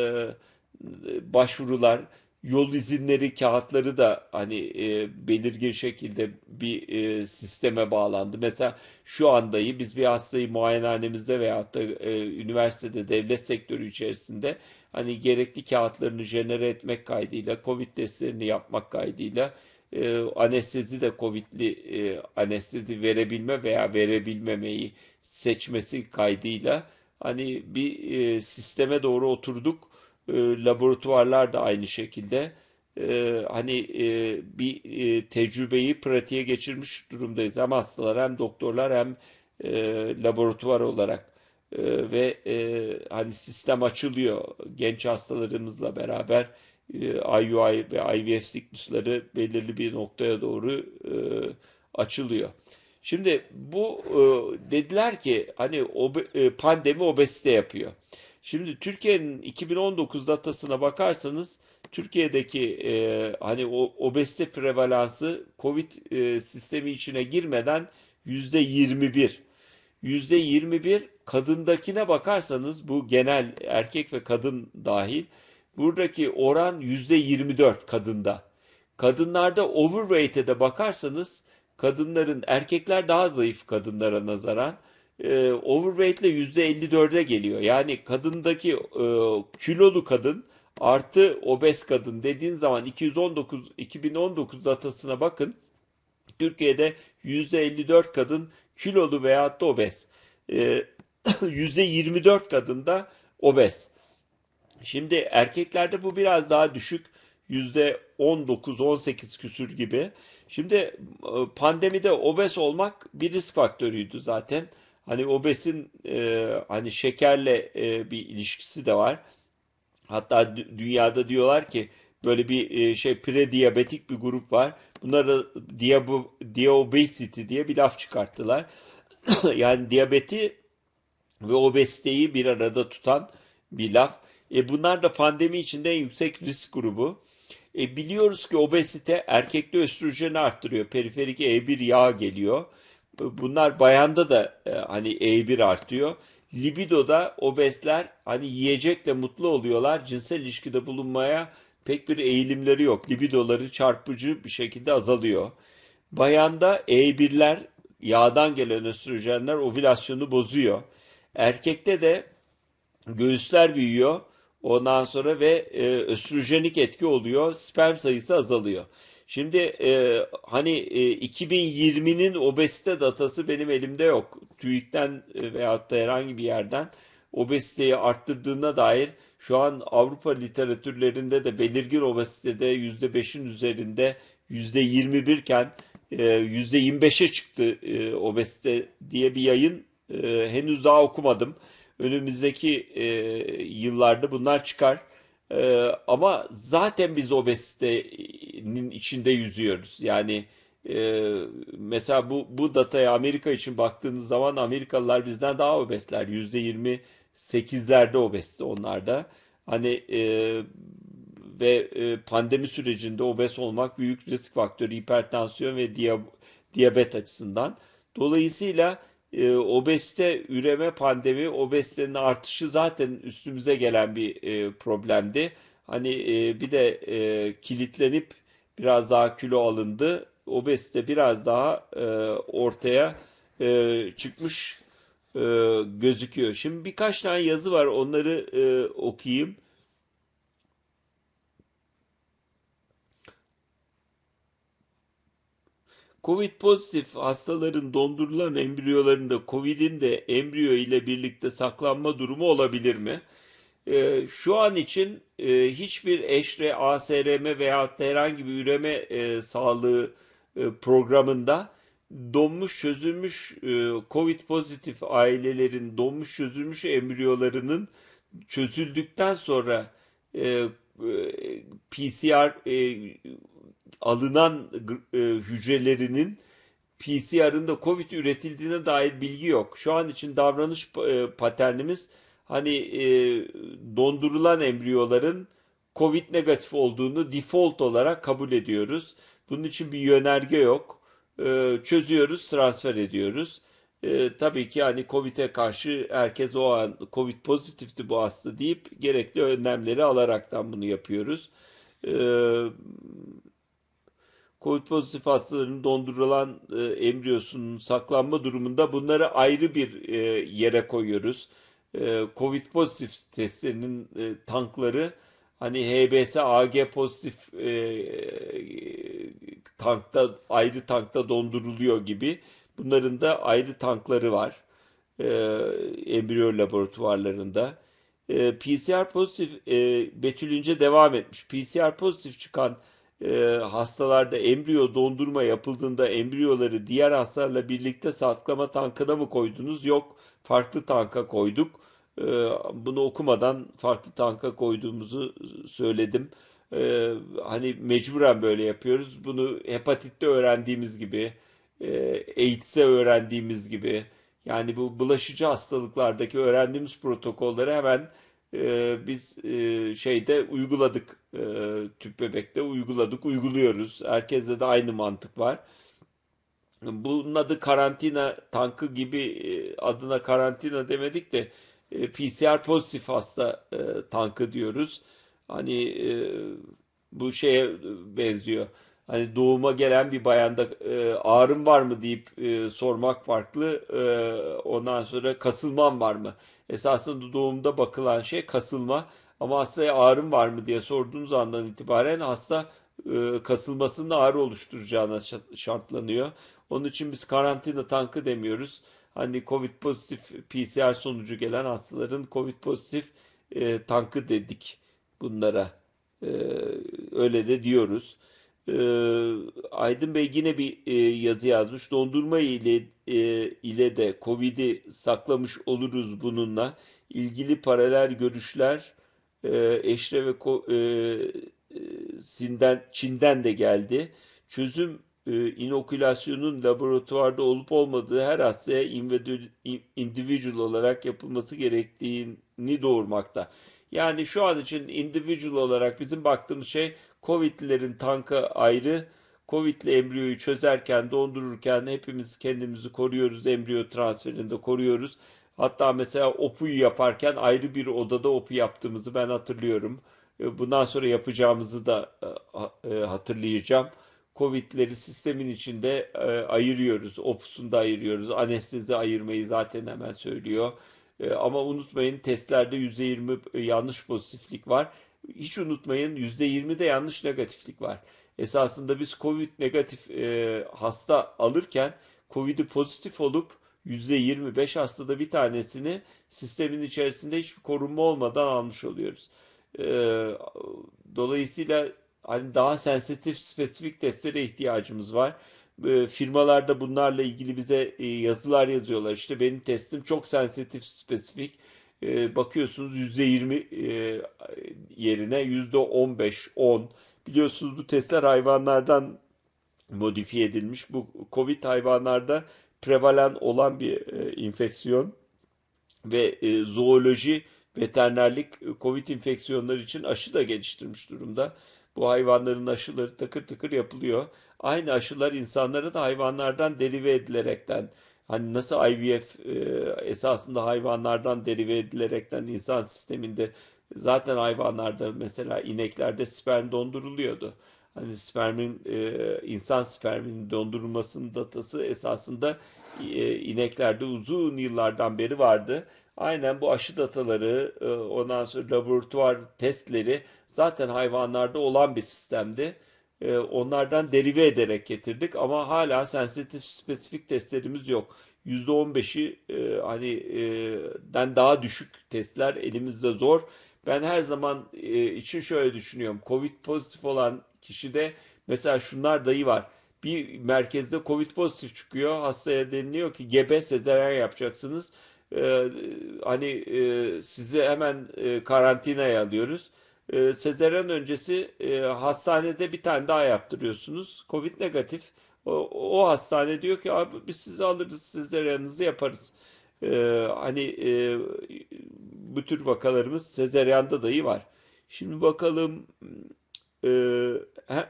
başvurular yol izinleri kağıtları da hani e, belirgin şekilde bir e, sisteme bağlandı. Mesela şu andayı biz bir hastayı muayenehanemizde veyahut da e, üniversitede devlet sektörü içerisinde hani gerekli kağıtlarını jenere etmek kaydıyla, COVID testlerini yapmak kaydıyla e, anestezi de COVID'li e, anestezi verebilme veya verebilmemeyi seçmesi kaydıyla hani bir e, sisteme doğru oturduk ee, laboratuvarlar da aynı şekilde ee, hani e, bir e, tecrübeyi pratiğe geçirmiş durumdayız. Hem hastalar hem doktorlar hem e, laboratuvar olarak ee, ve hani sistem açılıyor genç hastalarımızla beraber e, IUI ve IVF siklusları belirli bir noktaya doğru açılıyor. Şimdi bu dediler ki hani pandemi obezite yapıyor. Şimdi Türkiye'nin 2019 datasına bakarsanız Türkiye'deki e, hani o obezite prevalansı COVID e, sistemi içine girmeden yüzde 21. Yüzde 21 kadındakine bakarsanız bu genel erkek ve kadın dahil buradaki oran yüzde 24 kadında. Kadınlarda overweight'e de bakarsanız kadınların erkekler daha zayıf kadınlara nazaran e, overweight ile %54'e geliyor. Yani kadındaki e, kilolu kadın artı obez kadın dediğin zaman 219 2019 datasına bakın. Türkiye'de %54 kadın kilolu veyahut da obez. E, %24 *clears throat* kadında obez. Şimdi erkeklerde bu biraz daha düşük. %19-18 küsür gibi. Şimdi e, pandemide obez olmak bir risk faktörüydü zaten. Hani obezin e, hani şekerle e, bir ilişkisi de var. Hatta dünyada diyorlar ki böyle bir e, şey prediyabetik bir grup var. Bunlara diabobesity diye bir laf çıkarttılar. *clears throat* yani diyabeti ve obeziteyi bir arada tutan bir laf. E bunlar da pandemi içinde en yüksek risk grubu. E biliyoruz ki obezite erkekte östrojeni arttırıyor. Periferik E1 yağ geliyor bunlar bayanda da e, hani E1 artıyor. Libidoda obezler hani yiyecekle mutlu oluyorlar. Cinsel ilişkide bulunmaya pek bir eğilimleri yok. Libidoları çarpıcı bir şekilde azalıyor. Bayanda E1'ler yağdan gelen östrojenler ovülasyonu bozuyor. Erkekte de göğüsler büyüyor. Ondan sonra ve e, östrojenik etki oluyor. Sperm sayısı azalıyor. Şimdi e, hani e, 2020'nin obezite datası benim elimde yok. TÜİK'ten e, veyahut da herhangi bir yerden obeziteyi arttırdığına dair şu an Avrupa literatürlerinde de belirgin obezitede %5'in üzerinde %21 iken e, %25'e çıktı e, obezite diye bir yayın e, henüz daha okumadım. Önümüzdeki e, yıllarda bunlar çıkar. Ee, ama zaten biz obezitenin içinde yüzüyoruz. Yani e, mesela bu, bu dataya Amerika için baktığınız zaman Amerikalılar bizden daha obezler. yüzde yirmi sekizlerde obezite onlarda. Hani e, ve e, pandemi sürecinde obez olmak büyük risk faktörü hipertansiyon ve diyab diyabet açısından. Dolayısıyla e, obezite üreme pandemi, obezitenin artışı zaten üstümüze gelen bir e, problemdi. Hani e, bir de e, kilitlenip biraz daha kilo alındı. Obezite biraz daha e, ortaya e, çıkmış e, gözüküyor. Şimdi birkaç tane yazı var onları e, okuyayım. Covid pozitif hastaların dondurulan embriyolarında Covid'in de embriyo ile birlikte saklanma durumu olabilir mi? Ee, şu an için e, hiçbir eşre, ASRM veya herhangi bir üreme e, sağlığı e, programında donmuş çözülmüş e, COVID pozitif ailelerin donmuş çözülmüş embriyolarının çözüldükten sonra e, PCR e, alınan e, hücrelerinin PCR'ında COVID üretildiğine dair bilgi yok. Şu an için davranış e, paternimiz hani e, dondurulan embriyoların COVID negatif olduğunu default olarak kabul ediyoruz. Bunun için bir yönerge yok. E, çözüyoruz, transfer ediyoruz. E, tabii ki hani COVID'e karşı herkes o an COVID pozitifti bu hasta deyip gerekli önlemleri alaraktan bunu yapıyoruz. E, COVID pozitif hastaların dondurulan e, embriyosunun saklanma durumunda bunları ayrı bir e, yere koyuyoruz. E, COVID pozitif testlerinin e, tankları hani HBS AG pozitif e, e, tankta ayrı tankta donduruluyor gibi bunların da ayrı tankları var e, embriyo laboratuvarlarında. E, PCR pozitif e, Betül devam etmiş. PCR pozitif çıkan e, hastalarda embriyo dondurma yapıldığında embriyoları diğer hastalarla birlikte saklama tankına mı koydunuz? Yok farklı tanka koyduk. E, bunu okumadan farklı tanka koyduğumuzu söyledim. E, hani mecburen böyle yapıyoruz. Bunu hepatitte öğrendiğimiz gibi, e, AIDS'e öğrendiğimiz gibi yani bu bulaşıcı hastalıklardaki öğrendiğimiz protokolleri hemen ee, biz e, şeyde uyguladık e, tüp bebekte uyguladık uyguluyoruz. Herkeste de aynı mantık var. Bunun adı karantina tankı gibi e, adına karantina demedik de PCR pozitif hasta tankı diyoruz. Hani bu şeye benziyor. Hani doğuma gelen bir bayanda e, ağrım var mı deyip e, sormak farklı. E, ondan sonra kasılmam var mı? Esasında doğumda bakılan şey kasılma. Ama hastaya ağrım var mı diye sorduğunuz andan itibaren hasta e, kasılmasında ağrı oluşturacağına şartlanıyor. Onun için biz karantina tankı demiyoruz. Hani COVID pozitif PCR sonucu gelen hastaların COVID pozitif e, tankı dedik bunlara. E, öyle de diyoruz e, Aydın Bey yine bir e, yazı yazmış. Dondurma ile e, ile de Covid'i saklamış oluruz bununla. İlgili paralel görüşler e, Eşre ve Ko, e, e, Sin'den, Çin'den de geldi. Çözüm e, inokülasyonun laboratuvarda olup olmadığı her hastaya individual olarak yapılması gerektiğini doğurmakta. Yani şu an için individual olarak bizim baktığımız şey Covid'lilerin tankı ayrı, Covid'li embriyoyu çözerken, dondururken hepimiz kendimizi koruyoruz, embriyo transferinde koruyoruz. Hatta mesela opuyu yaparken ayrı bir odada opu yaptığımızı ben hatırlıyorum. E, bundan sonra yapacağımızı da e, e, hatırlayacağım. Covid'leri sistemin içinde ayırıyoruz. Opusunu da ayırıyoruz. Anestezi ayırmayı zaten hemen söylüyor. Ama unutmayın testlerde 120 yanlış pozitiflik var hiç unutmayın %20'de yanlış negatiflik var. Esasında biz COVID negatif e, hasta alırken COVID'i pozitif olup %25 hastada bir tanesini sistemin içerisinde hiçbir korunma olmadan almış oluyoruz. E, dolayısıyla hani daha sensitif spesifik testlere ihtiyacımız var. E, firmalarda bunlarla ilgili bize e, yazılar yazıyorlar. İşte benim testim çok sensitif spesifik e, bakıyorsunuz %20 e, yerine %15, 10. Biliyorsunuz bu testler hayvanlardan modifiye edilmiş. Bu COVID hayvanlarda prevalen olan bir e, infeksiyon ve e, zooloji, veterinerlik e, COVID infeksiyonları için aşı da geliştirmiş durumda. Bu hayvanların aşıları takır takır yapılıyor. Aynı aşılar insanlara da hayvanlardan derive edilerekten Hani nasıl IVF e, esasında hayvanlardan derive edilerekten insan sisteminde zaten hayvanlarda mesela ineklerde sperm donduruluyordu. Hani spermin e, insan sperminin dondurulmasının datası esasında e, ineklerde uzun yıllardan beri vardı. Aynen bu aşı dataları, e, ondan sonra laboratuvar testleri zaten hayvanlarda olan bir sistemdi ee, onlardan derive ederek getirdik ama hala sensitif spesifik testlerimiz yok. %15'i e, hani e, den daha düşük testler elimizde zor. Ben her zaman e, için şöyle düşünüyorum. Covid pozitif olan kişide mesela şunlar dayı var. Bir merkezde Covid pozitif çıkıyor. Hastaya deniliyor ki gebe sezeryen yapacaksınız. E, hani e, sizi hemen e, karantinaya alıyoruz e, ee, sezeren öncesi e, hastanede bir tane daha yaptırıyorsunuz. Covid negatif. O, o hastane diyor ki abi biz sizi alırız sezeryanınızı yaparız. E, hani e, bu tür vakalarımız sezeryanda dahi var. Şimdi bakalım e,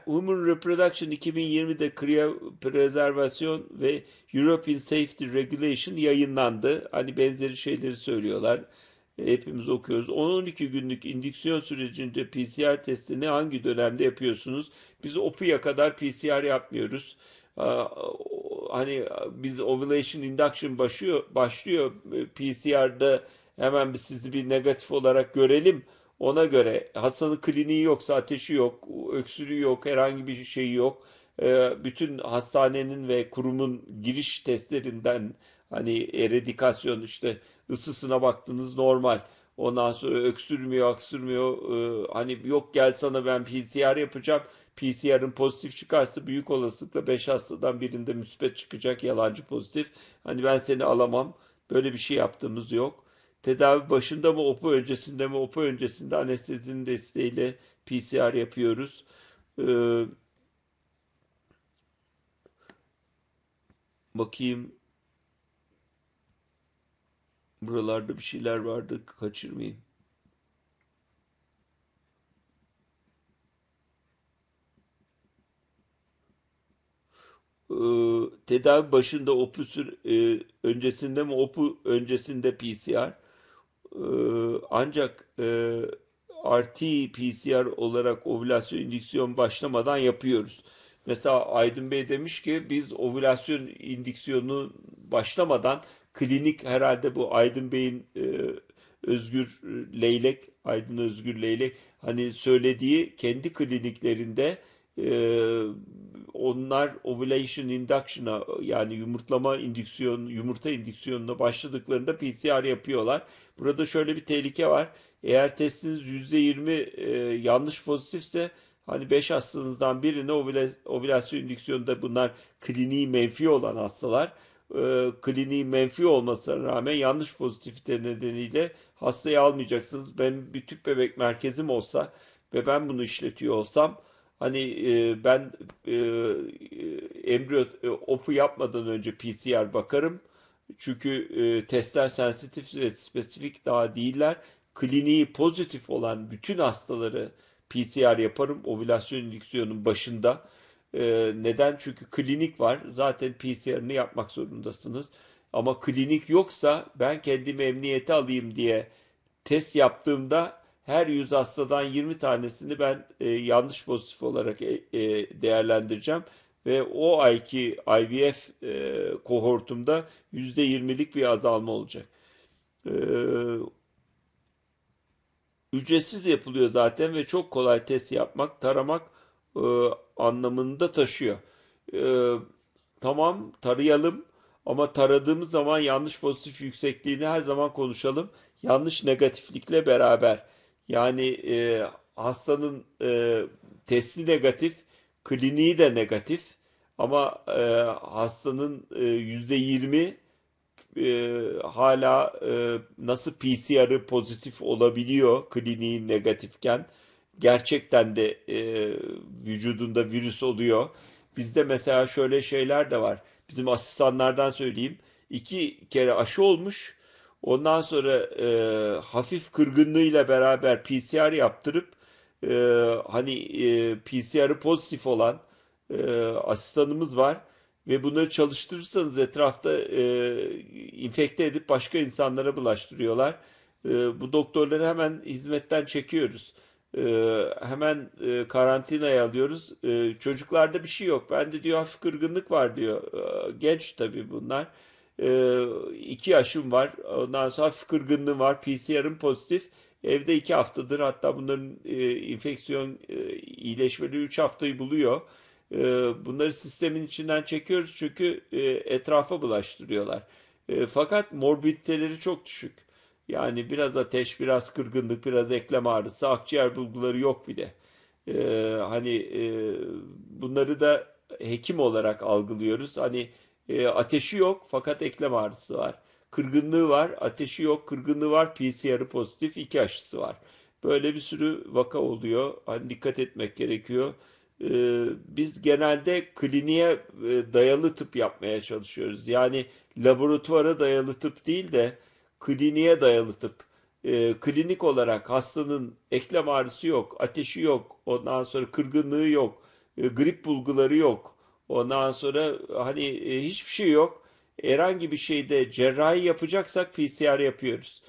Human Reproduction 2020'de Kriya Preservasyon ve European Safety Regulation yayınlandı. Hani benzeri şeyleri söylüyorlar hepimiz okuyoruz. 10-12 günlük indüksiyon sürecinde PCR testini hangi dönemde yapıyorsunuz? Biz OPU'ya kadar PCR yapmıyoruz. Hani biz ovulation induction başlıyor, başlıyor PCR'da hemen biz sizi bir negatif olarak görelim. Ona göre hastanın kliniği yoksa ateşi yok, öksürüğü yok, herhangi bir şey yok. Ee, bütün hastanenin ve kurumun giriş testlerinden Hani eradikasyon işte ısısına baktınız normal. Ondan sonra öksürmüyor, aksırmıyor. Ee, hani yok gel sana ben PCR yapacağım. PCR'ın pozitif çıkarsa büyük olasılıkla 5 hastadan birinde müspet çıkacak yalancı pozitif. Hani ben seni alamam. Böyle bir şey yaptığımız yok. Tedavi başında mı opo öncesinde mi opo öncesinde anestezinin desteğiyle PCR yapıyoruz. Ee, bakayım Buralarda bir şeyler vardı kaçırmayayım. Ee, tedavi başında opüsün e, öncesinde mi opu öncesinde PCR ee, ancak e, RT PCR olarak ovülasyon indüksiyon başlamadan yapıyoruz. Mesela Aydın Bey demiş ki biz ovülasyon indiksiyonu başlamadan klinik herhalde bu Aydın Bey'in e, Özgür Leylek, Aydın Özgür Leylek hani söylediği kendi kliniklerinde ee, onlar ovulation induction'a yani yumurtlama indüksiyon, yumurta indüksiyonuna başladıklarında PCR yapıyorlar. Burada şöyle bir tehlike var. Eğer testiniz %20 e, yanlış pozitifse Hani 5 hastanızdan birine ovülasyon indüksiyonunda bunlar kliniği menfi olan hastalar. E, kliniği menfi olmasına rağmen yanlış pozitifite nedeniyle hastayı almayacaksınız. Ben bir tüp bebek merkezim olsa ve ben bunu işletiyor olsam hani e, ben e, e embriyo e, opu yapmadan önce PCR bakarım. Çünkü e, testler sensitif ve spesifik daha değiller. Kliniği pozitif olan bütün hastaları PCR yaparım ovülasyon indüksiyonun başında. E, neden? Çünkü klinik var. Zaten PCR'ını yapmak zorundasınız. Ama klinik yoksa ben kendimi emniyete alayım diye test yaptığımda her 100 hastadan 20 tanesini ben e, yanlış pozitif olarak e, e, değerlendireceğim ve o ayki IVF e, kohortumda %20'lik bir azalma olacak. E, ücretsiz yapılıyor zaten ve çok kolay test yapmak, taramak e, anlamında taşıyor. E, tamam tarayalım ama taradığımız zaman yanlış pozitif yüksekliğini her zaman konuşalım. Yanlış negatiflikle beraber. Yani e, hastanın e, testi negatif, kliniği de negatif ama e, hastanın e, yüzde yirmi e, hala e, nasıl PCR'ı pozitif olabiliyor kliniği negatifken gerçekten de e, vücudunda virüs oluyor. Bizde mesela şöyle şeyler de var. Bizim asistanlardan söyleyeyim. İki kere aşı olmuş. Ondan sonra e, hafif kırgınlığıyla beraber PCR yaptırıp e, hani e, PCR'ı pozitif olan e, asistanımız var ve bunları çalıştırırsanız etrafta e, infekte edip başka insanlara bulaştırıyorlar. E, bu doktorları hemen hizmetten çekiyoruz. E, hemen e, karantinaya alıyoruz. E, çocuklarda bir şey yok. Ben de diyor hafif kırgınlık var diyor. E, genç tabii bunlar. E, iki yaşım var. Ondan sonra hafif kırgınlığım var. PCR'ım pozitif. Evde iki haftadır hatta bunların e, infeksiyon e, iyileşmeleri üç haftayı buluyor. Ee, bunları sistemin içinden çekiyoruz çünkü e, etrafa bulaştırıyorlar. Ee, fakat morbiditeleri çok düşük. Yani biraz ateş, biraz kırgınlık, biraz eklem ağrısı, akciğer bulguları yok bile. Ee, hani e, bunları da hekim olarak algılıyoruz. Hani e, ateşi yok fakat eklem ağrısı var. Kırgınlığı var, ateşi yok, kırgınlığı var, PCR'ı pozitif, iki aşısı var. Böyle bir sürü vaka oluyor. Hani dikkat etmek gerekiyor. Ee, biz genelde kliniğe e, dayalı tıp yapmaya çalışıyoruz. Yani laboratuvara dayalı tıp değil de kliniğe dayalı tıp. Ee, klinik olarak hastanın eklem ağrısı yok, ateşi yok, ondan sonra kırgınlığı yok, e, grip bulguları yok. Ondan sonra hani e, hiçbir şey yok. Herhangi bir şeyde cerrahi yapacaksak PCR yapıyoruz.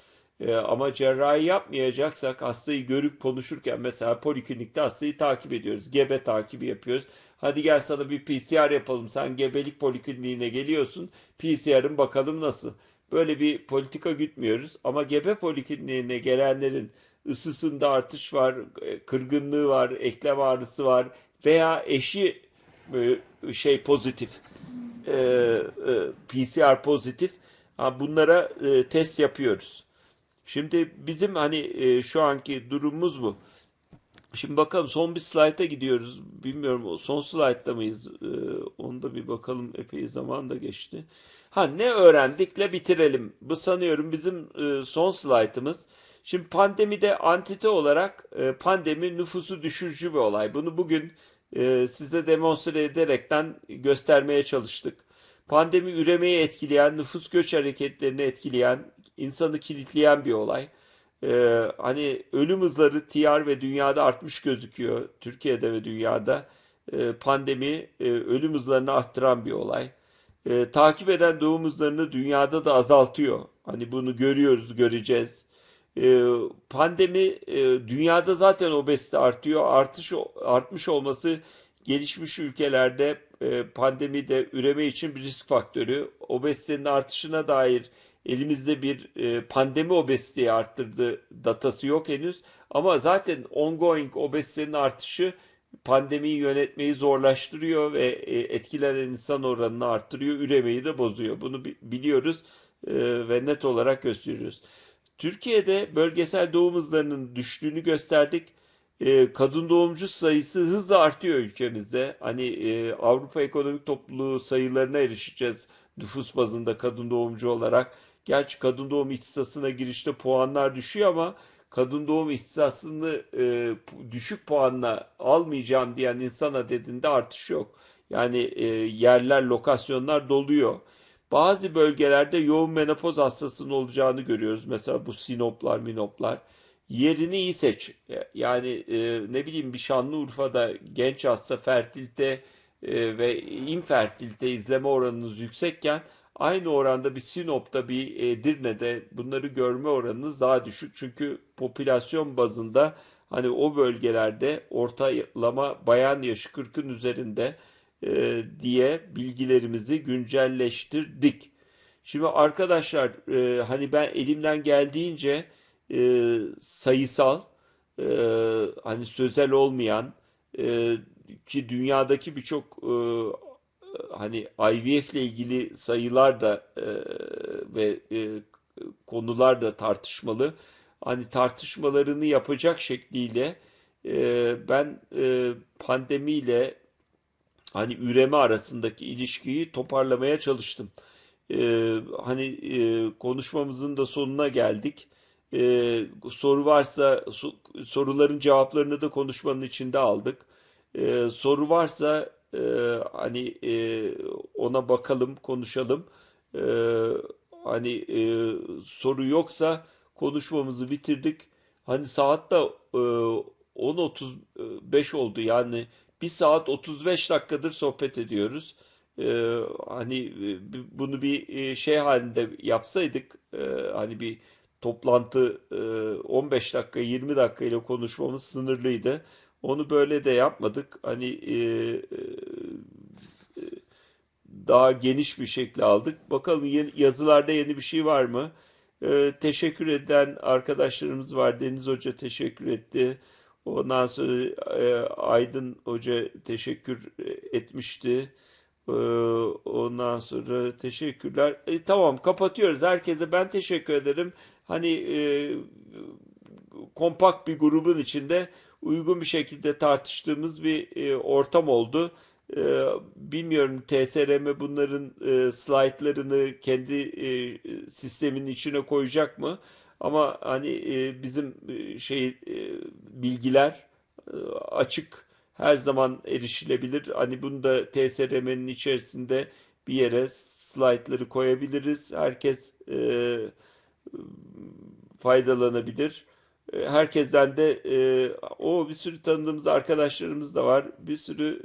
Ee, ama cerrahi yapmayacaksak hastayı görüp konuşurken mesela poliklinikte hastayı takip ediyoruz. Gebe takibi yapıyoruz. Hadi gel sana bir PCR yapalım. Sen gebelik polikliniğine geliyorsun. PCR'ın bakalım nasıl. Böyle bir politika gütmüyoruz. Ama gebe polikliniğine gelenlerin ısısında artış var, e, kırgınlığı var, eklem ağrısı var veya eşi e, şey pozitif, e, PCR pozitif. Bunlara test yapıyoruz. Şimdi bizim hani e, şu anki durumumuz bu. Şimdi bakalım son bir slayta gidiyoruz. Bilmiyorum son slaytta mıyız? Ee, onu da bir bakalım. Epey zaman da geçti. Ha ne öğrendikle bitirelim. Bu sanıyorum bizim e, son slaytımız. Şimdi pandemide antite olarak e, pandemi nüfusu düşürücü bir olay. Bunu bugün e, size demonstre ederekten göstermeye çalıştık. Pandemi üremeyi etkileyen, nüfus göç hareketlerini etkileyen, insanı kilitleyen bir olay. Ee, hani ölüm hızları TR ve dünyada artmış gözüküyor. Türkiye'de ve dünyada e, pandemi e, ölüm hızlarını arttıran bir olay. E, takip eden doğum hızlarını dünyada da azaltıyor. Hani bunu görüyoruz, göreceğiz. E, pandemi e, dünyada zaten obezite artıyor. Artış artmış olması gelişmiş ülkelerde e, de üreme için bir risk faktörü. Obezitenin artışına dair Elimizde bir e, pandemi obeziteyi arttırdı datası yok henüz. Ama zaten ongoing obezitenin artışı pandemiyi yönetmeyi zorlaştırıyor ve e, etkilenen insan oranını arttırıyor, üremeyi de bozuyor. Bunu biliyoruz e, ve net olarak gösteriyoruz. Türkiye'de bölgesel doğum hızlarının düştüğünü gösterdik. Kadın doğumcu sayısı hızla artıyor ülkemizde. Hani Avrupa Ekonomik Topluluğu sayılarına erişeceğiz nüfus bazında kadın doğumcu olarak. Gerçi kadın doğum ihtisasına girişte puanlar düşüyor ama kadın doğum ihtisasını e, düşük puanla almayacağım diyen insan adedinde artış yok. Yani e, yerler, lokasyonlar doluyor. Bazı bölgelerde yoğun menopoz hastasının olacağını görüyoruz. Mesela bu sinoplar, minoplar. Yerini iyi seç. E, yani e, ne bileyim bir Şanlıurfa'da genç hasta fertilite e, ve infertilite izleme oranınız yüksekken Aynı oranda bir Sinop'ta bir e, Dirne'de bunları görme oranınız daha düşük. Çünkü popülasyon bazında hani o bölgelerde ortalama bayan yaşı 40'ın üzerinde e, diye bilgilerimizi güncelleştirdik. Şimdi arkadaşlar e, hani ben elimden geldiğince e, sayısal e, hani sözel olmayan e, ki dünyadaki birçok e, hani IVF ile ilgili sayılar da e, ve e, konular da tartışmalı. Hani tartışmalarını yapacak şekliyle e, ben pandemiyle hani üreme arasındaki ilişkiyi toparlamaya çalıştım. E, hani e, konuşmamızın da sonuna geldik. E, soru varsa soruların cevaplarını da konuşmanın içinde aldık. E, soru varsa e, hani e, ona bakalım, konuşalım. E, hani e, soru yoksa konuşmamızı bitirdik. Hani saat de e, 10.35 oldu yani 1 saat 35 dakikadır sohbet ediyoruz. Ee, hani, e, hani bunu bir e, şey halinde yapsaydık e, hani bir toplantı 15 e, dakika 20 dakika ile konuşmamız sınırlıydı. Onu böyle de yapmadık. Hani e, e daha geniş bir şekilde aldık. Bakalım yeni, yazılarda yeni bir şey var mı? E, teşekkür eden arkadaşlarımız var. Deniz Hoca teşekkür etti. Ondan sonra e, Aydın Hoca teşekkür etmişti. E, ondan sonra teşekkürler. E, tamam kapatıyoruz. Herkese ben teşekkür ederim. Hani e, kompakt bir grubun içinde uygun bir şekilde tartıştığımız bir e, ortam oldu. E, bilmiyorum TSRM bunların e, slaytlarını kendi e, sisteminin içine koyacak mı? Ama hani e, bizim e, şey e, bilgiler e, açık her zaman erişilebilir. Hani bunu da TSRM'nin içerisinde bir yere slaytları koyabiliriz. Herkes e, faydalanabilir. E, herkesten de e, o bir sürü tanıdığımız arkadaşlarımız da var. Bir sürü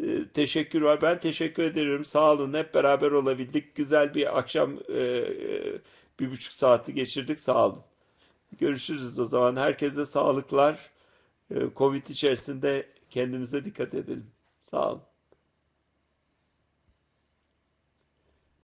e, e, teşekkür var. Ben teşekkür ederim. Sağ olun. Hep beraber olabildik. Güzel bir akşam e, e bir buçuk saati geçirdik. Sağ olun. Görüşürüz o zaman. Herkese sağlıklar. Covid içerisinde kendimize dikkat edelim. Sağ olun.